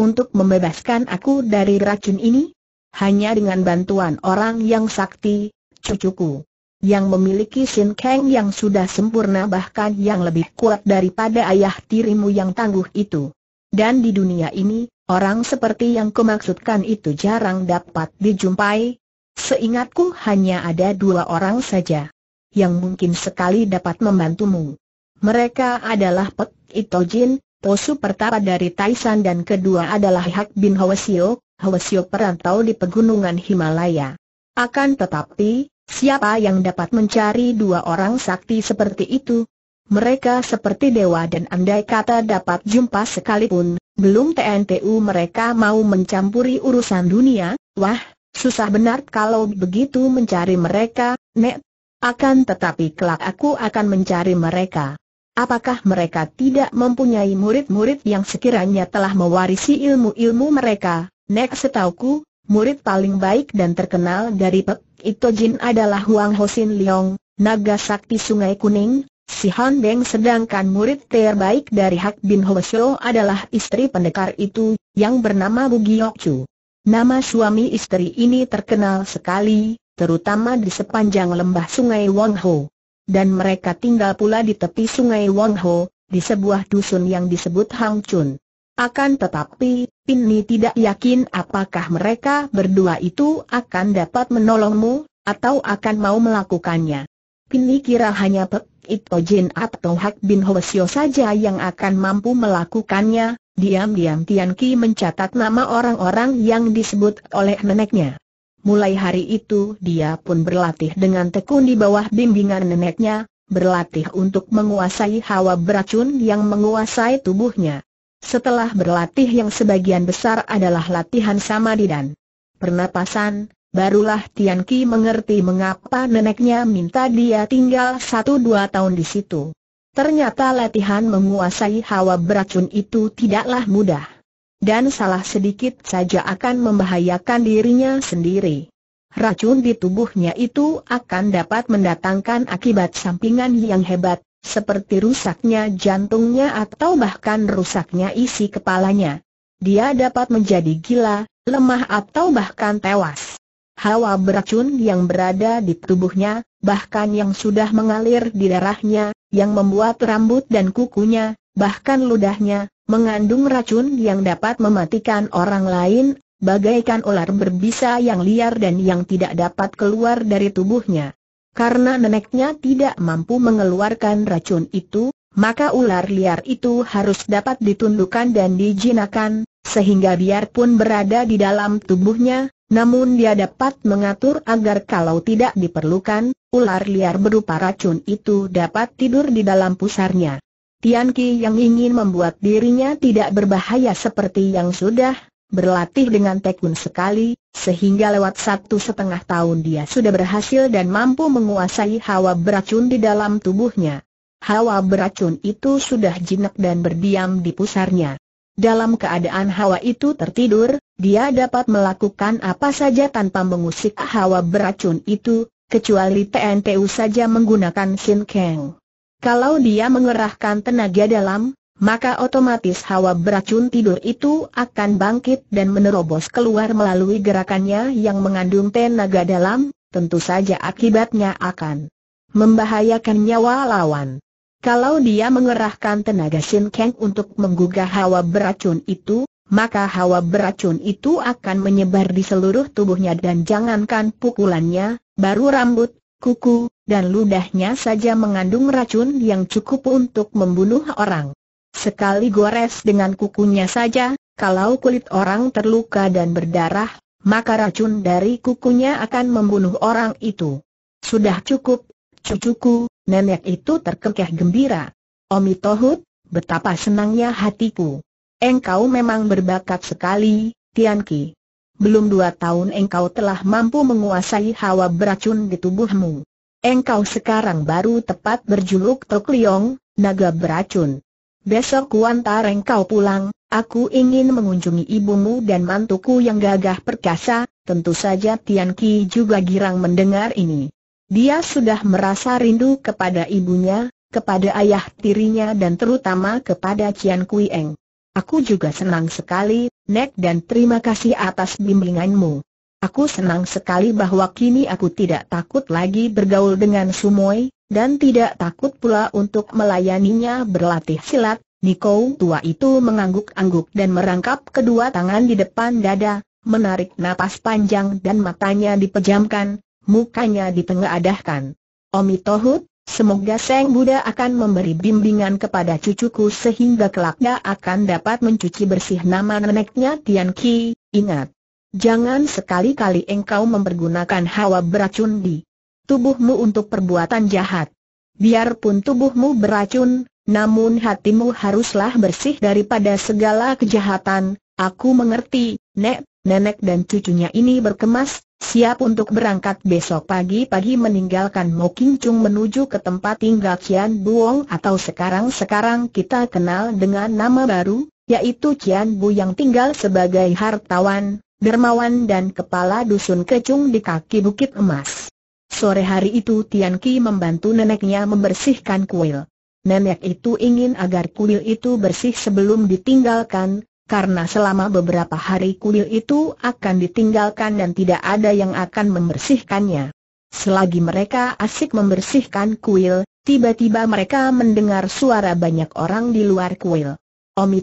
untuk membebaskan aku dari racun ini? Hanya dengan bantuan orang yang sakti, cucuku. Yang memiliki Sin Kang yang sudah sempurna bahkan yang lebih kuat daripada ayah tirimu yang tangguh itu. Dan di dunia ini, orang seperti yang kumaksudkan itu jarang dapat dijumpai. Seingatku hanya ada dua orang saja. Yang mungkin sekali dapat membantumu. Mereka adalah Pek Itojin, Posu pertama dari Taisan dan kedua adalah Hak bin Hwasio, Hwasio perantau di pegunungan Himalaya. Akan tetapi, siapa yang dapat mencari dua orang sakti seperti itu? Mereka seperti dewa dan andai kata dapat jumpa sekalipun, belum TNTU mereka mau mencampuri urusan dunia, wah, susah benar kalau begitu mencari mereka, Nek. Akan tetapi kelak aku akan mencari mereka. Apakah mereka tidak mempunyai murid-murid yang sekiranya telah mewarisi ilmu-ilmu mereka? Nek setauku, murid paling baik dan terkenal dari Pek Jin adalah Huang Hosin Leong, naga sakti Sungai Kuning, Si Han Beng sedangkan murid terbaik dari Hak Bin Ho Shou adalah istri pendekar itu, yang bernama Bu Giok Chu. Nama suami istri ini terkenal sekali, terutama di sepanjang lembah sungai Wang Ho dan mereka tinggal pula di tepi sungai Wong Ho, di sebuah dusun yang disebut Hang Chun. Akan tetapi, Pinny tidak yakin apakah mereka berdua itu akan dapat menolongmu, atau akan mau melakukannya. Pinny kira hanya Pek Ito Jin atau Hak Bin Hwasyo saja yang akan mampu melakukannya, diam-diam Tian Ki mencatat nama orang-orang yang disebut oleh neneknya. Mulai hari itu dia pun berlatih dengan tekun di bawah bimbingan neneknya, berlatih untuk menguasai hawa beracun yang menguasai tubuhnya. Setelah berlatih yang sebagian besar adalah latihan samadhi dan pernapasan, barulah Tian Ki mengerti mengapa neneknya minta dia tinggal satu dua tahun di situ. Ternyata latihan menguasai hawa beracun itu tidaklah mudah dan salah sedikit saja akan membahayakan dirinya sendiri. Racun di tubuhnya itu akan dapat mendatangkan akibat sampingan yang hebat, seperti rusaknya jantungnya atau bahkan rusaknya isi kepalanya. Dia dapat menjadi gila, lemah atau bahkan tewas. Hawa beracun yang berada di tubuhnya, bahkan yang sudah mengalir di darahnya, yang membuat rambut dan kukunya, bahkan ludahnya, mengandung racun yang dapat mematikan orang lain, bagaikan ular berbisa yang liar dan yang tidak dapat keluar dari tubuhnya. Karena neneknya tidak mampu mengeluarkan racun itu, maka ular liar itu harus dapat ditundukkan dan dijinakan, sehingga biarpun berada di dalam tubuhnya, namun dia dapat mengatur agar kalau tidak diperlukan, ular liar berupa racun itu dapat tidur di dalam pusarnya. Tian Ki yang ingin membuat dirinya tidak berbahaya seperti yang sudah berlatih dengan tekun sekali, sehingga lewat satu setengah tahun dia sudah berhasil dan mampu menguasai hawa beracun di dalam tubuhnya. Hawa beracun itu sudah jinak dan berdiam di pusarnya. Dalam keadaan hawa itu tertidur, dia dapat melakukan apa saja tanpa mengusik hawa beracun itu, kecuali TNTU saja menggunakan Sin Kang. Kalau dia mengerahkan tenaga dalam, maka otomatis hawa beracun tidur itu akan bangkit dan menerobos keluar melalui gerakannya yang mengandung tenaga dalam, tentu saja akibatnya akan membahayakan nyawa lawan. Kalau dia mengerahkan tenaga Shin Kang untuk menggugah hawa beracun itu, maka hawa beracun itu akan menyebar di seluruh tubuhnya dan jangankan pukulannya, baru rambut, kuku, dan ludahnya saja mengandung racun yang cukup untuk membunuh orang. Sekali gores dengan kukunya saja, kalau kulit orang terluka dan berdarah, maka racun dari kukunya akan membunuh orang itu. Sudah cukup, cucuku, nenek itu terkekeh gembira. Omi Tohut, betapa senangnya hatiku. Engkau memang berbakat sekali, Tianqi. Belum dua tahun engkau telah mampu menguasai hawa beracun di tubuhmu engkau sekarang baru tepat berjuluk Tok Liong, naga beracun. Besok kuantar engkau pulang, aku ingin mengunjungi ibumu dan mantuku yang gagah perkasa, tentu saja Tian Ki juga girang mendengar ini. Dia sudah merasa rindu kepada ibunya, kepada ayah tirinya dan terutama kepada Cian Kui Eng. Aku juga senang sekali, Nek dan terima kasih atas bimbinganmu. Aku senang sekali bahwa kini aku tidak takut lagi bergaul dengan Sumoi, dan tidak takut pula untuk melayaninya berlatih silat. Niko tua itu mengangguk-angguk dan merangkap kedua tangan di depan dada, menarik napas panjang dan matanya dipejamkan, mukanya ditengadahkan. Omi Tohut, semoga Seng Buddha akan memberi bimbingan kepada cucuku sehingga kelaknya akan dapat mencuci bersih nama neneknya Tian Ki, ingat. Jangan sekali-kali engkau mempergunakan hawa beracun di tubuhmu untuk perbuatan jahat. Biarpun tubuhmu beracun, namun hatimu haruslah bersih daripada segala kejahatan. Aku mengerti, Nek, nenek dan cucunya ini berkemas, siap untuk berangkat besok pagi-pagi meninggalkan Moking Chung menuju ke tempat tinggal Kian Buong atau sekarang-sekarang kita kenal dengan nama baru, yaitu Kian Bu yang tinggal sebagai hartawan, dermawan dan kepala dusun kecung di kaki Bukit Emas. Sore hari itu Tian Ki membantu neneknya membersihkan kuil. Nenek itu ingin agar kuil itu bersih sebelum ditinggalkan, karena selama beberapa hari kuil itu akan ditinggalkan dan tidak ada yang akan membersihkannya. Selagi mereka asik membersihkan kuil, tiba-tiba mereka mendengar suara banyak orang di luar kuil. Omi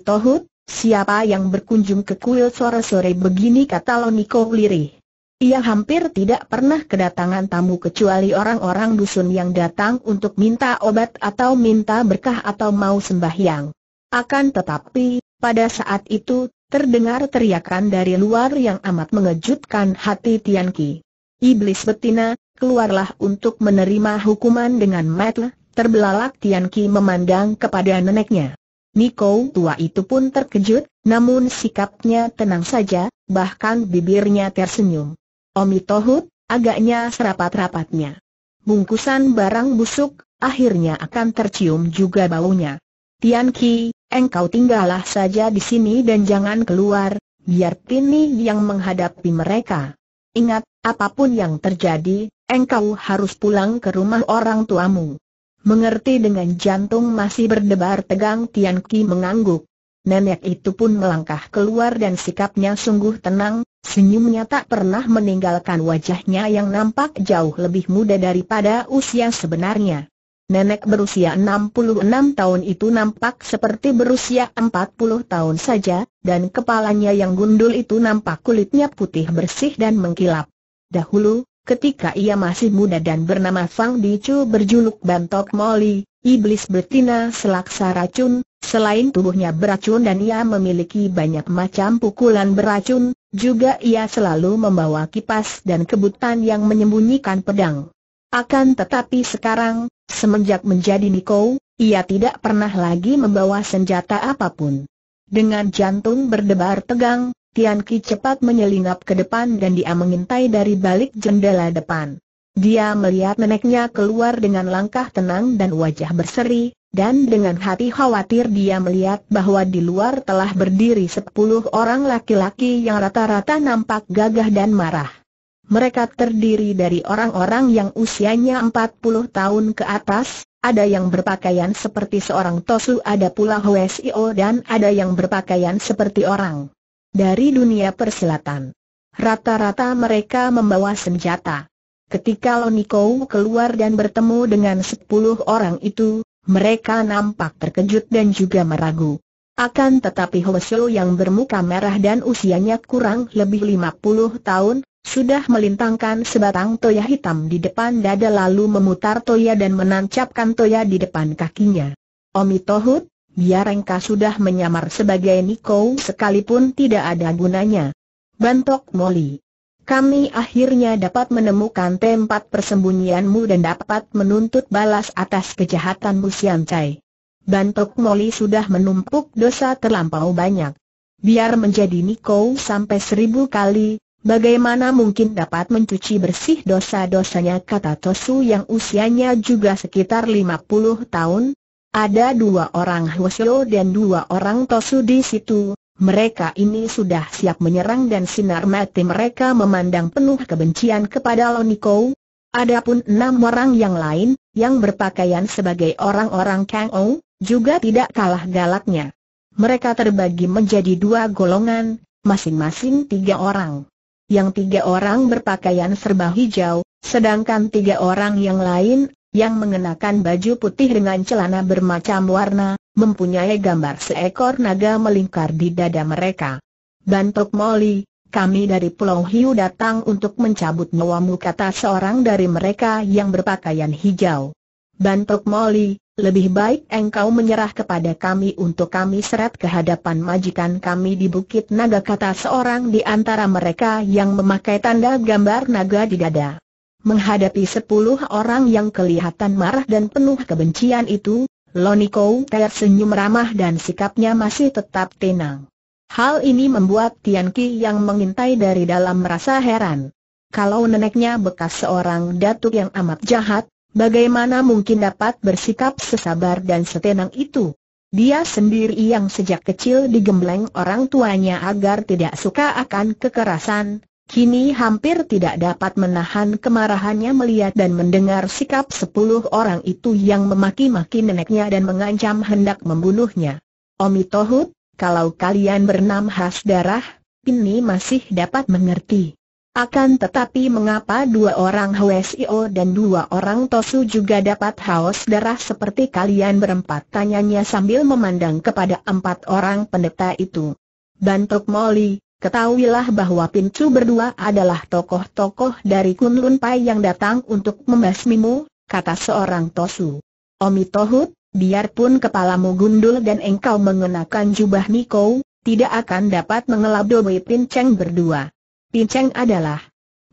Siapa yang berkunjung ke kuil sore-sore begini kata Loniko lirih. Ia hampir tidak pernah kedatangan tamu kecuali orang-orang dusun yang datang untuk minta obat atau minta berkah atau mau sembahyang. Akan tetapi, pada saat itu, terdengar teriakan dari luar yang amat mengejutkan hati Tianqi. Iblis betina, keluarlah untuk menerima hukuman dengan matlah, terbelalak Tianqi memandang kepada neneknya. Niko tua itu pun terkejut, namun sikapnya tenang saja, bahkan bibirnya tersenyum. Omi Tohut, agaknya serapat-rapatnya. Bungkusan barang busuk, akhirnya akan tercium juga baunya. Tian Ki, engkau tinggallah saja di sini dan jangan keluar, biar Pini yang menghadapi mereka. Ingat, apapun yang terjadi, engkau harus pulang ke rumah orang tuamu. Mengerti dengan jantung masih berdebar tegang Tian Ki mengangguk. Nenek itu pun melangkah keluar dan sikapnya sungguh tenang, senyumnya tak pernah meninggalkan wajahnya yang nampak jauh lebih muda daripada usia sebenarnya. Nenek berusia 66 tahun itu nampak seperti berusia 40 tahun saja, dan kepalanya yang gundul itu nampak kulitnya putih bersih dan mengkilap. Dahulu, Ketika ia masih muda dan bernama Fang Dicu berjuluk Bantok Moli, iblis betina selaksa racun, selain tubuhnya beracun dan ia memiliki banyak macam pukulan beracun, juga ia selalu membawa kipas dan kebutan yang menyembunyikan pedang. Akan tetapi sekarang, semenjak menjadi Niko, ia tidak pernah lagi membawa senjata apapun. Dengan jantung berdebar tegang, Tian Ki cepat menyelinap ke depan dan dia mengintai dari balik jendela depan. Dia melihat neneknya keluar dengan langkah tenang dan wajah berseri, dan dengan hati khawatir dia melihat bahwa di luar telah berdiri sepuluh orang laki-laki yang rata-rata nampak gagah dan marah. Mereka terdiri dari orang-orang yang usianya 40 tahun ke atas, ada yang berpakaian seperti seorang tosu ada pula Hwesio dan ada yang berpakaian seperti orang dari dunia Perselatan. Rata-rata mereka membawa senjata. Ketika Lonikou keluar dan bertemu dengan sepuluh orang itu, mereka nampak terkejut dan juga meragu. Akan tetapi Hoshio yang bermuka merah dan usianya kurang lebih lima puluh tahun, sudah melintangkan sebatang toya hitam di depan dada lalu memutar toya dan menancapkan toya di depan kakinya. Omi Tohut, Yarengka sudah menyamar sebagai Niko sekalipun tidak ada gunanya. Bantok Moli. Kami akhirnya dapat menemukan tempat persembunyianmu dan dapat menuntut balas atas kejahatanmu Sian Chai. Bantok Moli sudah menumpuk dosa terlampau banyak. Biar menjadi Niko sampai seribu kali, bagaimana mungkin dapat mencuci bersih dosa-dosanya kata Tosu yang usianya juga sekitar 50 tahun, ada dua orang Hwasyo dan dua orang Tosu di situ, mereka ini sudah siap menyerang dan sinar mati mereka memandang penuh kebencian kepada Loniko. Adapun enam orang yang lain, yang berpakaian sebagai orang-orang Kang juga tidak kalah galaknya. Mereka terbagi menjadi dua golongan, masing-masing tiga orang. Yang tiga orang berpakaian serba hijau, sedangkan tiga orang yang lain yang mengenakan baju putih dengan celana bermacam warna, mempunyai gambar seekor naga melingkar di dada mereka. Bantok Molly, kami dari Pulau Hiu datang untuk mencabut nyawamu kata seorang dari mereka yang berpakaian hijau. Bantok Molly, lebih baik engkau menyerah kepada kami untuk kami seret ke hadapan majikan kami di Bukit Naga kata seorang di antara mereka yang memakai tanda gambar naga di dada. Menghadapi sepuluh orang yang kelihatan marah dan penuh kebencian itu, Loniko tersenyum ramah dan sikapnya masih tetap tenang. Hal ini membuat Tian Ki yang mengintai dari dalam merasa heran. Kalau neneknya bekas seorang datuk yang amat jahat, bagaimana mungkin dapat bersikap sesabar dan setenang itu? Dia sendiri yang sejak kecil digembleng orang tuanya agar tidak suka akan kekerasan, Kini hampir tidak dapat menahan kemarahannya melihat dan mendengar sikap sepuluh orang itu yang memaki-maki neneknya dan mengancam hendak membunuhnya. Omi Tohut, kalau kalian bernam khas darah, ini masih dapat mengerti. Akan tetapi mengapa dua orang Hwesio dan dua orang Tosu juga dapat haus darah seperti kalian berempat? Tanyanya sambil memandang kepada empat orang pendeta itu. Bantuk Molly. Ketahuilah bahwa Pincu berdua adalah tokoh-tokoh dari Kunlun Pai yang datang untuk membasmimu, kata seorang Tosu. Omi Tohut, biarpun kepalamu gundul dan engkau mengenakan jubah Niko, tidak akan dapat mengelabui Pinceng berdua. Pinceng adalah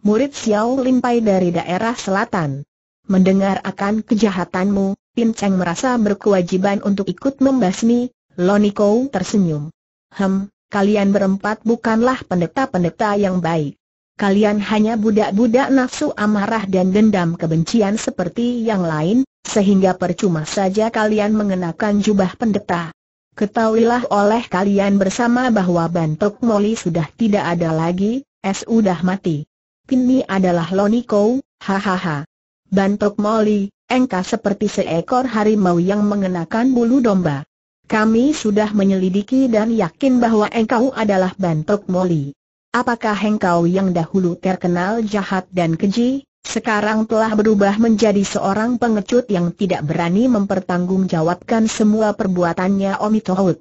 murid Xiao Lin Pai dari daerah selatan. Mendengar akan kejahatanmu, Pinceng merasa berkewajiban untuk ikut membasmi, Loniko tersenyum. Hem, kalian berempat bukanlah pendeta-pendeta yang baik. Kalian hanya budak-budak nafsu amarah dan dendam kebencian seperti yang lain, sehingga percuma saja kalian mengenakan jubah pendeta. Ketahuilah oleh kalian bersama bahwa Bantok Moli sudah tidak ada lagi, es sudah mati. Kini adalah Loniko, hahaha. Bantok Moli, engkau seperti seekor harimau yang mengenakan bulu domba. Kami sudah menyelidiki dan yakin bahwa engkau adalah Bantok Moli. Apakah engkau yang dahulu terkenal jahat dan keji, sekarang telah berubah menjadi seorang pengecut yang tidak berani mempertanggungjawabkan semua perbuatannya Omi Tohut?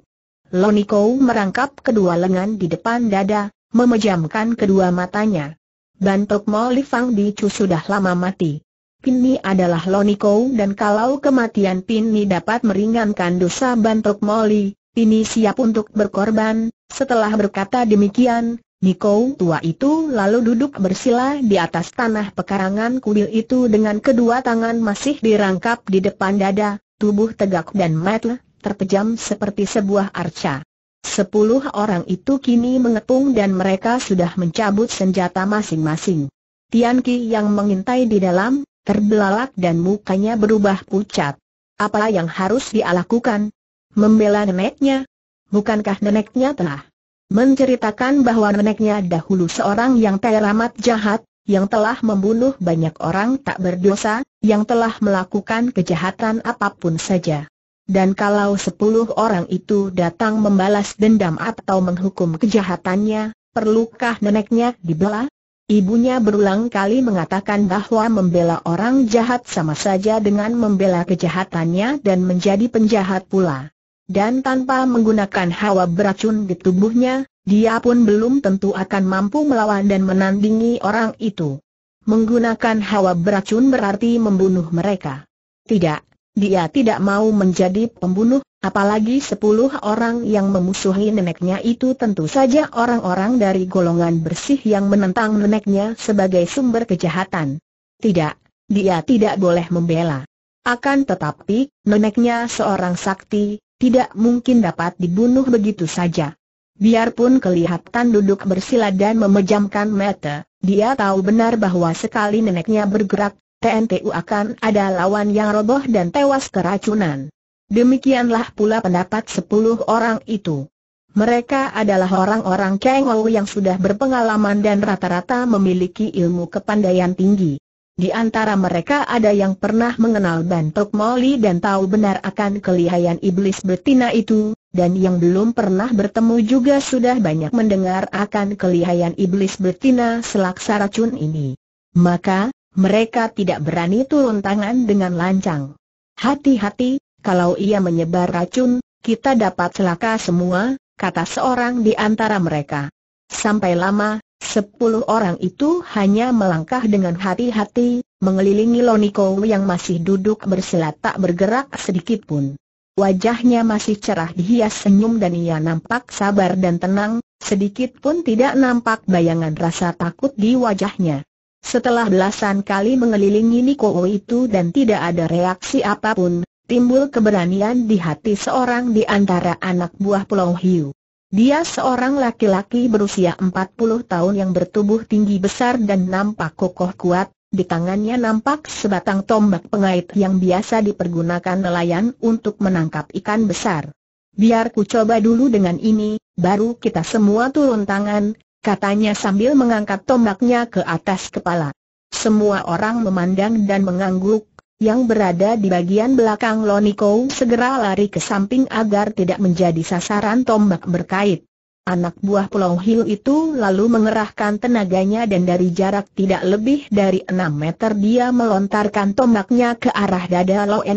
Loniko merangkap kedua lengan di depan dada, memejamkan kedua matanya. Bantok Moli Fang Dicu sudah lama mati. Pinni adalah Loniko dan kalau kematian Pinni dapat meringankan dosa bantok Molly, Pinni siap untuk berkorban. Setelah berkata demikian, Niko tua itu lalu duduk bersila di atas tanah pekarangan kuil itu dengan kedua tangan masih dirangkap di depan dada, tubuh tegak dan metel, terpejam seperti sebuah arca. Sepuluh orang itu kini mengepung dan mereka sudah mencabut senjata masing-masing. Tianqi yang mengintai di dalam, terbelalak dan mukanya berubah pucat. Apa yang harus dia lakukan? Membela neneknya? Bukankah neneknya telah menceritakan bahwa neneknya dahulu seorang yang teramat jahat, yang telah membunuh banyak orang tak berdosa, yang telah melakukan kejahatan apapun saja. Dan kalau sepuluh orang itu datang membalas dendam atau menghukum kejahatannya, perlukah neneknya dibelah? Ibunya berulang kali mengatakan bahwa membela orang jahat sama saja dengan membela kejahatannya dan menjadi penjahat pula. Dan tanpa menggunakan hawa beracun di tubuhnya, dia pun belum tentu akan mampu melawan dan menandingi orang itu. Menggunakan hawa beracun berarti membunuh mereka. Tidak, dia tidak mau menjadi pembunuh, apalagi sepuluh orang yang memusuhi neneknya itu tentu saja orang-orang dari golongan bersih yang menentang neneknya sebagai sumber kejahatan. Tidak, dia tidak boleh membela. Akan tetapi, neneknya seorang sakti, tidak mungkin dapat dibunuh begitu saja. Biarpun kelihatan duduk bersila dan memejamkan mata, dia tahu benar bahwa sekali neneknya bergerak, TNTU akan ada lawan yang roboh dan tewas keracunan. Demikianlah pula pendapat sepuluh orang itu. Mereka adalah orang-orang Kengou yang sudah berpengalaman dan rata-rata memiliki ilmu kepandaian tinggi. Di antara mereka ada yang pernah mengenal Bantok Moli dan tahu benar akan kelihayan iblis betina itu, dan yang belum pernah bertemu juga sudah banyak mendengar akan kelihayan iblis betina selaksa racun ini. Maka, mereka tidak berani turun tangan dengan lancang. Hati-hati, kalau ia menyebar racun, kita dapat celaka semua, kata seorang di antara mereka. Sampai lama, sepuluh orang itu hanya melangkah dengan hati-hati, mengelilingi Loniko yang masih duduk bersila tak bergerak sedikit pun. Wajahnya masih cerah dihias senyum dan ia nampak sabar dan tenang, sedikit pun tidak nampak bayangan rasa takut di wajahnya. Setelah belasan kali mengelilingi Niko itu dan tidak ada reaksi apapun, timbul keberanian di hati seorang di antara anak buah Pulau Hiu. Dia seorang laki-laki berusia 40 tahun yang bertubuh tinggi besar dan nampak kokoh kuat, di tangannya nampak sebatang tombak pengait yang biasa dipergunakan nelayan untuk menangkap ikan besar. Biar ku coba dulu dengan ini, baru kita semua turun tangan, katanya sambil mengangkat tombaknya ke atas kepala. Semua orang memandang dan mengangguk, yang berada di bagian belakang Loniko segera lari ke samping agar tidak menjadi sasaran tombak berkait. Anak buah Pulau Hiu itu lalu mengerahkan tenaganya dan dari jarak tidak lebih dari enam meter dia melontarkan tombaknya ke arah dada Loen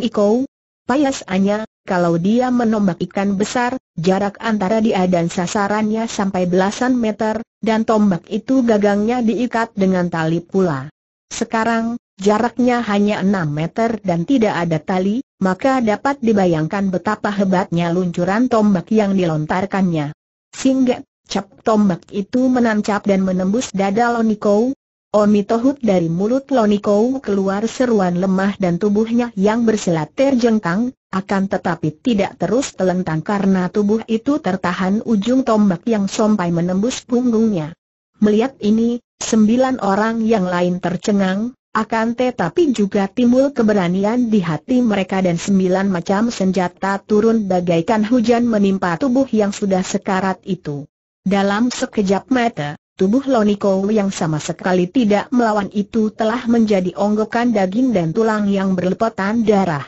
Payasannya, kalau dia menombak ikan besar, jarak antara dia dan sasarannya sampai belasan meter, dan tombak itu gagangnya diikat dengan tali pula. Sekarang, jaraknya hanya enam meter dan tidak ada tali, maka dapat dibayangkan betapa hebatnya luncuran tombak yang dilontarkannya. Singgah, cap tombak itu menancap dan menembus dada Loniko, Omi dari mulut Lonikou keluar seruan lemah dan tubuhnya yang berselat terjengkang, akan tetapi tidak terus telentang karena tubuh itu tertahan ujung tombak yang sompai menembus punggungnya. Melihat ini, sembilan orang yang lain tercengang, akan tetapi juga timbul keberanian di hati mereka dan sembilan macam senjata turun bagaikan hujan menimpa tubuh yang sudah sekarat itu. Dalam sekejap mata, Tubuh Loniko yang sama sekali tidak melawan itu telah menjadi onggokan daging dan tulang yang berlepotan darah.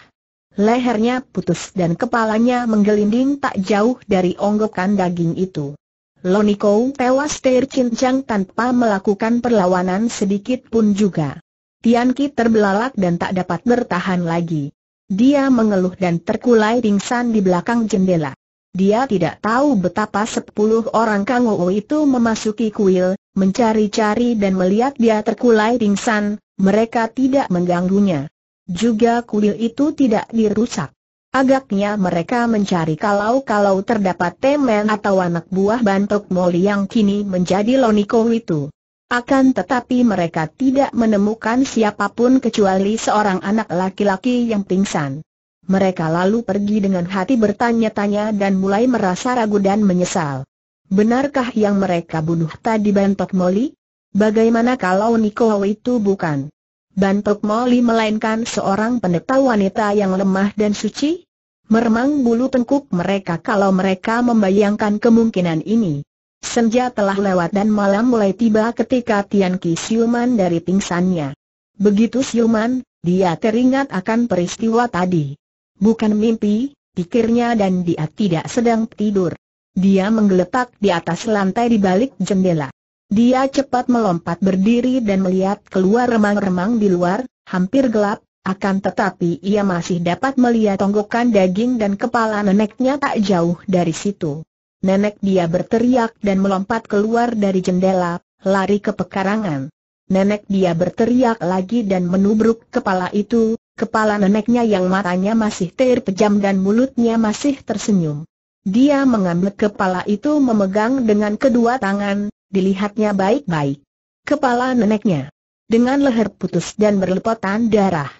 Lehernya putus dan kepalanya menggelinding tak jauh dari onggokan daging itu. Loniko tewas tercincang tanpa melakukan perlawanan sedikit pun juga. Tianqi terbelalak dan tak dapat bertahan lagi. Dia mengeluh dan terkulai pingsan di belakang jendela. Dia tidak tahu betapa sepuluh orang kangou itu memasuki kuil, mencari-cari dan melihat dia terkulai pingsan, mereka tidak mengganggunya. Juga kuil itu tidak dirusak. Agaknya mereka mencari kalau-kalau terdapat temen atau anak buah bantok Moli yang kini menjadi Loniko itu. Akan tetapi mereka tidak menemukan siapapun kecuali seorang anak laki-laki yang pingsan. Mereka lalu pergi dengan hati bertanya-tanya dan mulai merasa ragu dan menyesal. Benarkah yang mereka bunuh tadi Bantok Moli? Bagaimana kalau Niko itu bukan? Bantok Moli melainkan seorang pendeta wanita yang lemah dan suci? Meremang bulu tengkuk mereka kalau mereka membayangkan kemungkinan ini. Senja telah lewat dan malam mulai tiba ketika Tian Ki siuman dari pingsannya. Begitu siuman, dia teringat akan peristiwa tadi. Bukan mimpi, pikirnya dan dia tidak sedang tidur. Dia menggeletak di atas lantai di balik jendela. Dia cepat melompat berdiri dan melihat keluar remang-remang di luar, hampir gelap, akan tetapi ia masih dapat melihat tonggokan daging dan kepala neneknya tak jauh dari situ. Nenek dia berteriak dan melompat keluar dari jendela, lari ke pekarangan. Nenek dia berteriak lagi dan menubruk kepala itu, Kepala neneknya yang matanya masih terpejam dan mulutnya masih tersenyum. Dia mengambil kepala itu memegang dengan kedua tangan, dilihatnya baik-baik. Kepala neneknya. Dengan leher putus dan berlepotan darah.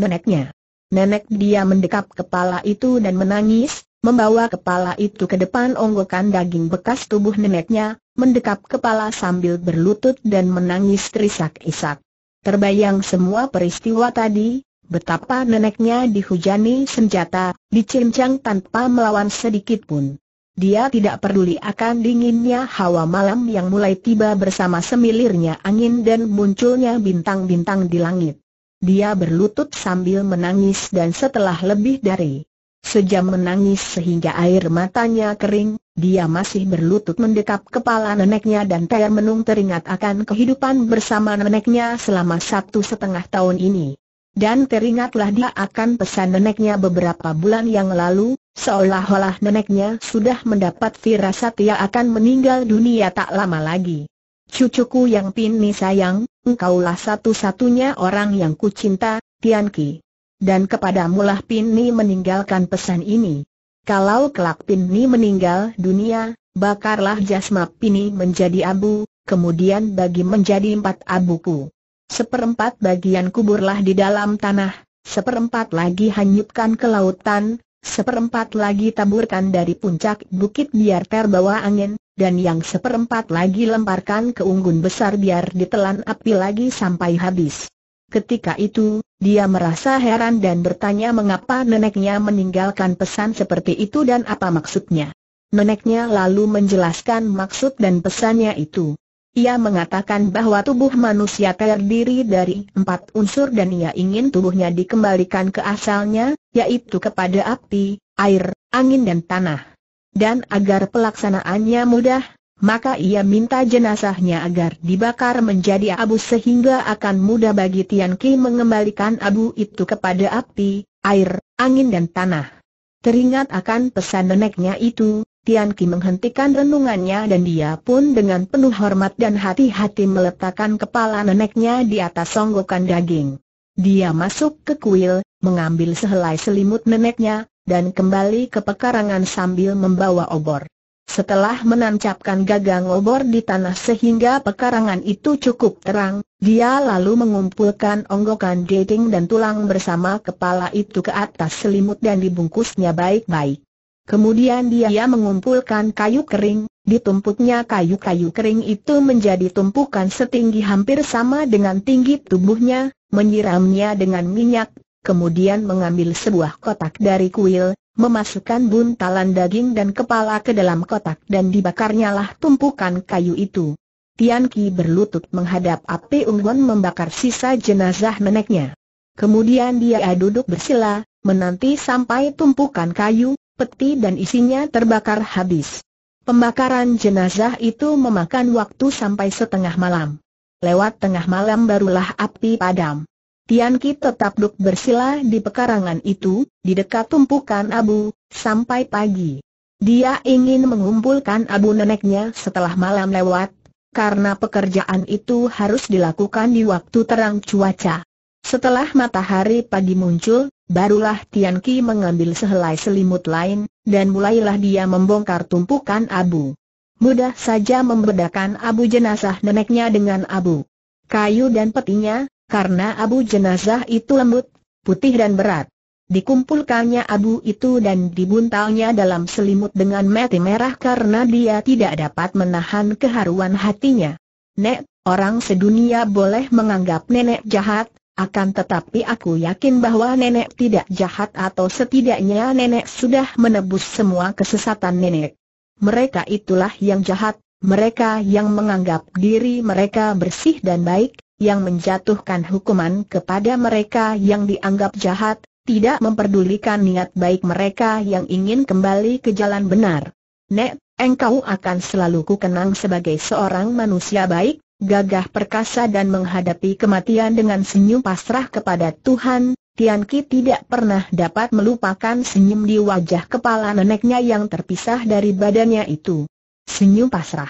Neneknya. Nenek dia mendekap kepala itu dan menangis, membawa kepala itu ke depan onggokan daging bekas tubuh neneknya, mendekap kepala sambil berlutut dan menangis terisak-isak. Terbayang semua peristiwa tadi, betapa neneknya dihujani senjata, dicincang tanpa melawan sedikit pun. Dia tidak peduli akan dinginnya hawa malam yang mulai tiba bersama semilirnya angin dan munculnya bintang-bintang di langit. Dia berlutut sambil menangis dan setelah lebih dari Sejam menangis sehingga air matanya kering, dia masih berlutut mendekap kepala neneknya dan Teh Menung teringat akan kehidupan bersama neneknya selama satu setengah tahun ini. Dan teringatlah dia akan pesan neneknya beberapa bulan yang lalu, seolah-olah neneknya sudah mendapat firasat ia akan meninggal dunia tak lama lagi. Cucuku yang pini sayang, engkaulah satu-satunya orang yang kucinta, Ki. Dan kepada kepadamulah pini meninggalkan pesan ini. Kalau kelak pini meninggal dunia, bakarlah jasma pini menjadi abu, kemudian bagi menjadi empat abuku seperempat bagian kuburlah di dalam tanah, seperempat lagi hanyutkan ke lautan, seperempat lagi taburkan dari puncak bukit biar terbawa angin, dan yang seperempat lagi lemparkan ke unggun besar biar ditelan api lagi sampai habis. Ketika itu, dia merasa heran dan bertanya mengapa neneknya meninggalkan pesan seperti itu dan apa maksudnya. Neneknya lalu menjelaskan maksud dan pesannya itu. Ia mengatakan bahwa tubuh manusia terdiri dari empat unsur dan ia ingin tubuhnya dikembalikan ke asalnya, yaitu kepada api, air, angin dan tanah. Dan agar pelaksanaannya mudah, maka ia minta jenazahnya agar dibakar menjadi abu sehingga akan mudah bagi Tian Ki mengembalikan abu itu kepada api, air, angin dan tanah. Teringat akan pesan neneknya itu, Tian Ki menghentikan renungannya dan dia pun dengan penuh hormat dan hati-hati meletakkan kepala neneknya di atas songgokan daging. Dia masuk ke kuil, mengambil sehelai selimut neneknya, dan kembali ke pekarangan sambil membawa obor. Setelah menancapkan gagang obor di tanah sehingga pekarangan itu cukup terang, dia lalu mengumpulkan onggokan dating dan tulang bersama kepala itu ke atas selimut dan dibungkusnya baik-baik. Kemudian dia mengumpulkan kayu kering, ditumpuknya kayu-kayu kering itu menjadi tumpukan setinggi hampir sama dengan tinggi tubuhnya, menyiramnya dengan minyak, kemudian mengambil sebuah kotak dari kuil, memasukkan buntalan daging dan kepala ke dalam kotak dan dibakarnya tumpukan kayu itu. Tian Ki berlutut menghadap api unggun membakar sisa jenazah neneknya. Kemudian dia duduk bersila, menanti sampai tumpukan kayu, peti dan isinya terbakar habis. Pembakaran jenazah itu memakan waktu sampai setengah malam. Lewat tengah malam barulah api padam. Tianqi tetap duduk bersila di pekarangan itu, di dekat tumpukan abu, sampai pagi. Dia ingin mengumpulkan abu neneknya setelah malam lewat, karena pekerjaan itu harus dilakukan di waktu terang cuaca. Setelah matahari pagi muncul, Barulah Tian Ki mengambil sehelai selimut lain, dan mulailah dia membongkar tumpukan abu. Mudah saja membedakan abu jenazah neneknya dengan abu kayu dan petinya, karena abu jenazah itu lembut, putih dan berat. Dikumpulkannya abu itu dan dibuntalnya dalam selimut dengan mati merah karena dia tidak dapat menahan keharuan hatinya. Nek, orang sedunia boleh menganggap nenek jahat, akan tetapi aku yakin bahwa nenek tidak jahat atau setidaknya nenek sudah menebus semua kesesatan nenek. Mereka itulah yang jahat, mereka yang menganggap diri mereka bersih dan baik, yang menjatuhkan hukuman kepada mereka yang dianggap jahat, tidak memperdulikan niat baik mereka yang ingin kembali ke jalan benar. Nek, engkau akan selalu kukenang sebagai seorang manusia baik, gagah perkasa dan menghadapi kematian dengan senyum pasrah kepada Tuhan, Tian tidak pernah dapat melupakan senyum di wajah kepala neneknya yang terpisah dari badannya itu. Senyum pasrah.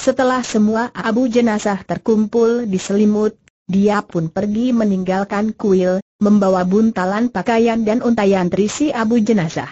Setelah semua abu jenazah terkumpul di selimut, dia pun pergi meninggalkan kuil, membawa buntalan pakaian dan untayan terisi abu jenazah.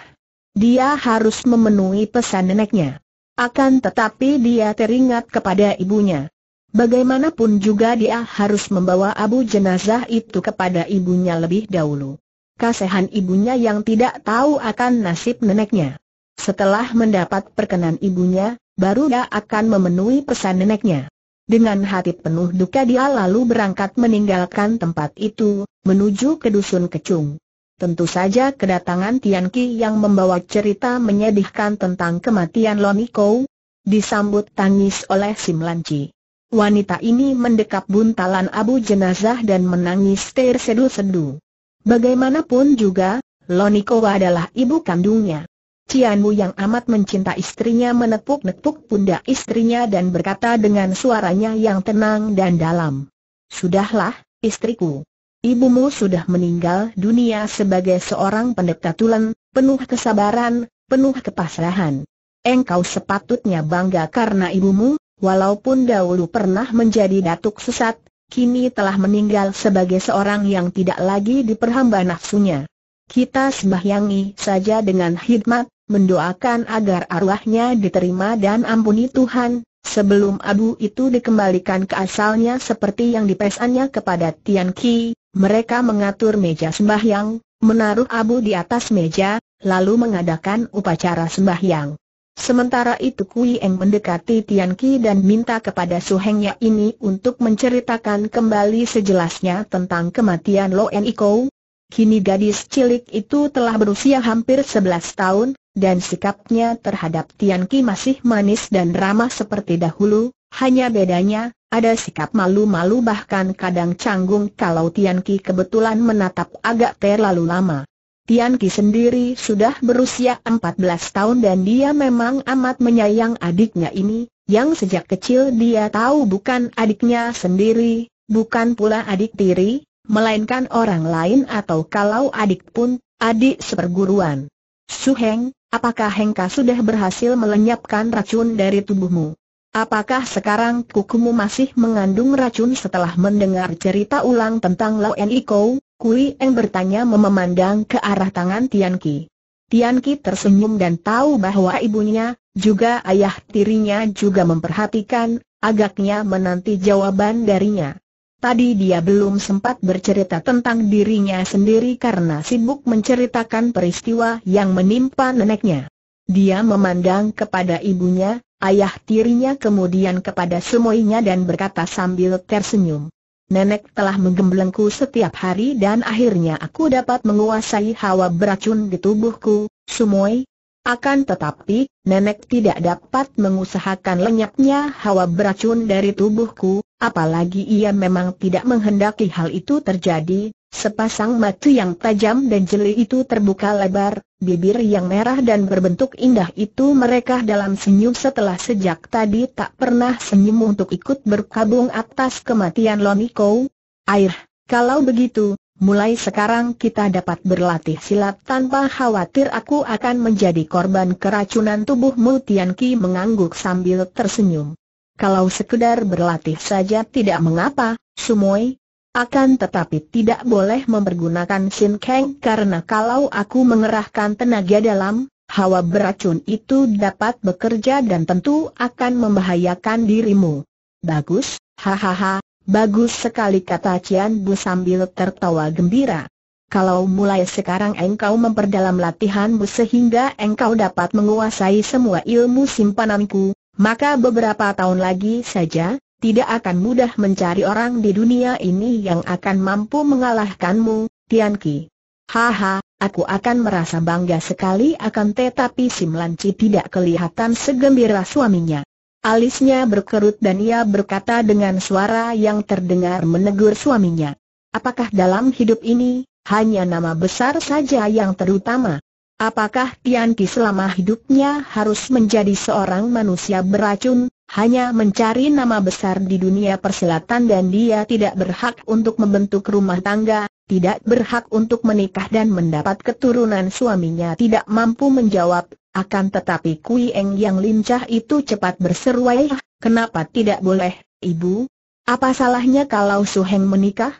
Dia harus memenuhi pesan neneknya. Akan tetapi dia teringat kepada ibunya. Bagaimanapun juga dia harus membawa abu jenazah itu kepada ibunya lebih dahulu. Kasehan ibunya yang tidak tahu akan nasib neneknya. Setelah mendapat perkenan ibunya, baru dia akan memenuhi pesan neneknya. Dengan hati penuh duka dia lalu berangkat meninggalkan tempat itu, menuju ke dusun Kecung. Tentu saja kedatangan Tian Ki yang membawa cerita menyedihkan tentang kematian Loniko, disambut tangis oleh Sim Chi. Wanita ini mendekap buntalan abu jenazah dan menangis tersedu-sedu. Bagaimanapun juga, Lonikowa adalah ibu kandungnya. Cianmu yang amat mencinta istrinya menepuk-nepuk pundak istrinya dan berkata dengan suaranya yang tenang dan dalam. Sudahlah, istriku. Ibumu sudah meninggal dunia sebagai seorang pendeta tulen, penuh kesabaran, penuh kepasrahan. Engkau sepatutnya bangga karena ibumu, walaupun dahulu pernah menjadi datuk sesat, kini telah meninggal sebagai seorang yang tidak lagi diperhamba nafsunya. Kita sembahyangi saja dengan hikmat, mendoakan agar arwahnya diterima dan ampuni Tuhan, sebelum abu itu dikembalikan ke asalnya seperti yang dipesannya kepada Tian Ki, mereka mengatur meja sembahyang, menaruh abu di atas meja, lalu mengadakan upacara sembahyang. Sementara itu Kui Eng mendekati Tian Ki dan minta kepada Su Hengnya ini untuk menceritakan kembali sejelasnya tentang kematian Lo En Iko. Kini gadis cilik itu telah berusia hampir 11 tahun, dan sikapnya terhadap Tian Ki masih manis dan ramah seperti dahulu, hanya bedanya, ada sikap malu-malu bahkan kadang canggung kalau Tian Ki kebetulan menatap agak terlalu lama. Tian Ki sendiri sudah berusia 14 tahun dan dia memang amat menyayang adiknya ini, yang sejak kecil dia tahu bukan adiknya sendiri, bukan pula adik tiri, melainkan orang lain atau kalau adik pun, adik seperguruan. Su Heng, apakah Hengka sudah berhasil melenyapkan racun dari tubuhmu? Apakah sekarang kukumu masih mengandung racun setelah mendengar cerita ulang tentang En Iko? Kui Eng bertanya memandang ke arah tangan Tian Ki. Tian Ki tersenyum dan tahu bahwa ibunya, juga ayah tirinya juga memperhatikan, agaknya menanti jawaban darinya. Tadi dia belum sempat bercerita tentang dirinya sendiri karena sibuk menceritakan peristiwa yang menimpa neneknya. Dia memandang kepada ibunya, ayah tirinya kemudian kepada semuanya dan berkata sambil tersenyum. Nenek telah menggembelengku setiap hari dan akhirnya aku dapat menguasai hawa beracun di tubuhku, Sumoy. Akan tetapi, nenek tidak dapat mengusahakan lenyapnya hawa beracun dari tubuhku, apalagi ia memang tidak menghendaki hal itu terjadi, Sepasang mata yang tajam dan jeli itu terbuka lebar, bibir yang merah dan berbentuk indah itu mereka dalam senyum setelah sejak tadi tak pernah senyum untuk ikut berkabung atas kematian Loniko. Air, kalau begitu, mulai sekarang kita dapat berlatih silat tanpa khawatir aku akan menjadi korban keracunan tubuh. Multianki mengangguk sambil tersenyum. Kalau sekedar berlatih saja tidak mengapa, Sumoi, akan tetapi tidak boleh mempergunakan Sin Kang karena kalau aku mengerahkan tenaga dalam, hawa beracun itu dapat bekerja dan tentu akan membahayakan dirimu. Bagus, hahaha, bagus sekali kata Cian Bu sambil tertawa gembira. Kalau mulai sekarang engkau memperdalam latihanmu sehingga engkau dapat menguasai semua ilmu simpananku, maka beberapa tahun lagi saja, tidak akan mudah mencari orang di dunia ini yang akan mampu mengalahkanmu, Tian Ki. Haha, aku akan merasa bangga sekali akan tetapi si Melanci tidak kelihatan segembira suaminya. Alisnya berkerut dan ia berkata dengan suara yang terdengar menegur suaminya. Apakah dalam hidup ini, hanya nama besar saja yang terutama? Apakah Tian Ki selama hidupnya harus menjadi seorang manusia beracun, hanya mencari nama besar di dunia persilatan dan dia tidak berhak untuk membentuk rumah tangga, tidak berhak untuk menikah dan mendapat keturunan suaminya tidak mampu menjawab, akan tetapi Kui Eng yang lincah itu cepat berseruai. kenapa tidak boleh, ibu? Apa salahnya kalau Su Heng menikah?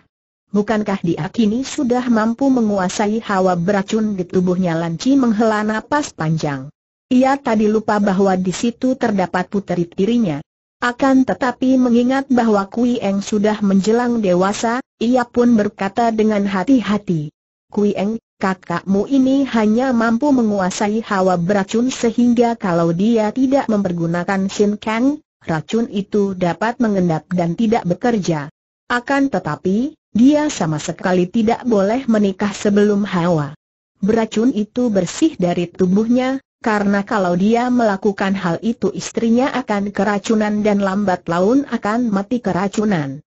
Bukankah dia kini sudah mampu menguasai hawa beracun di tubuhnya Lan Chi menghela napas panjang? Ia tadi lupa bahwa di situ terdapat puteri tirinya. Akan tetapi mengingat bahwa Kui Eng sudah menjelang dewasa, ia pun berkata dengan hati-hati. Kui Eng, kakakmu ini hanya mampu menguasai hawa beracun sehingga kalau dia tidak mempergunakan Sin Kang, racun itu dapat mengendap dan tidak bekerja. Akan tetapi, dia sama sekali tidak boleh menikah sebelum hawa beracun itu bersih dari tubuhnya, karena kalau dia melakukan hal itu istrinya akan keracunan dan lambat laun akan mati keracunan.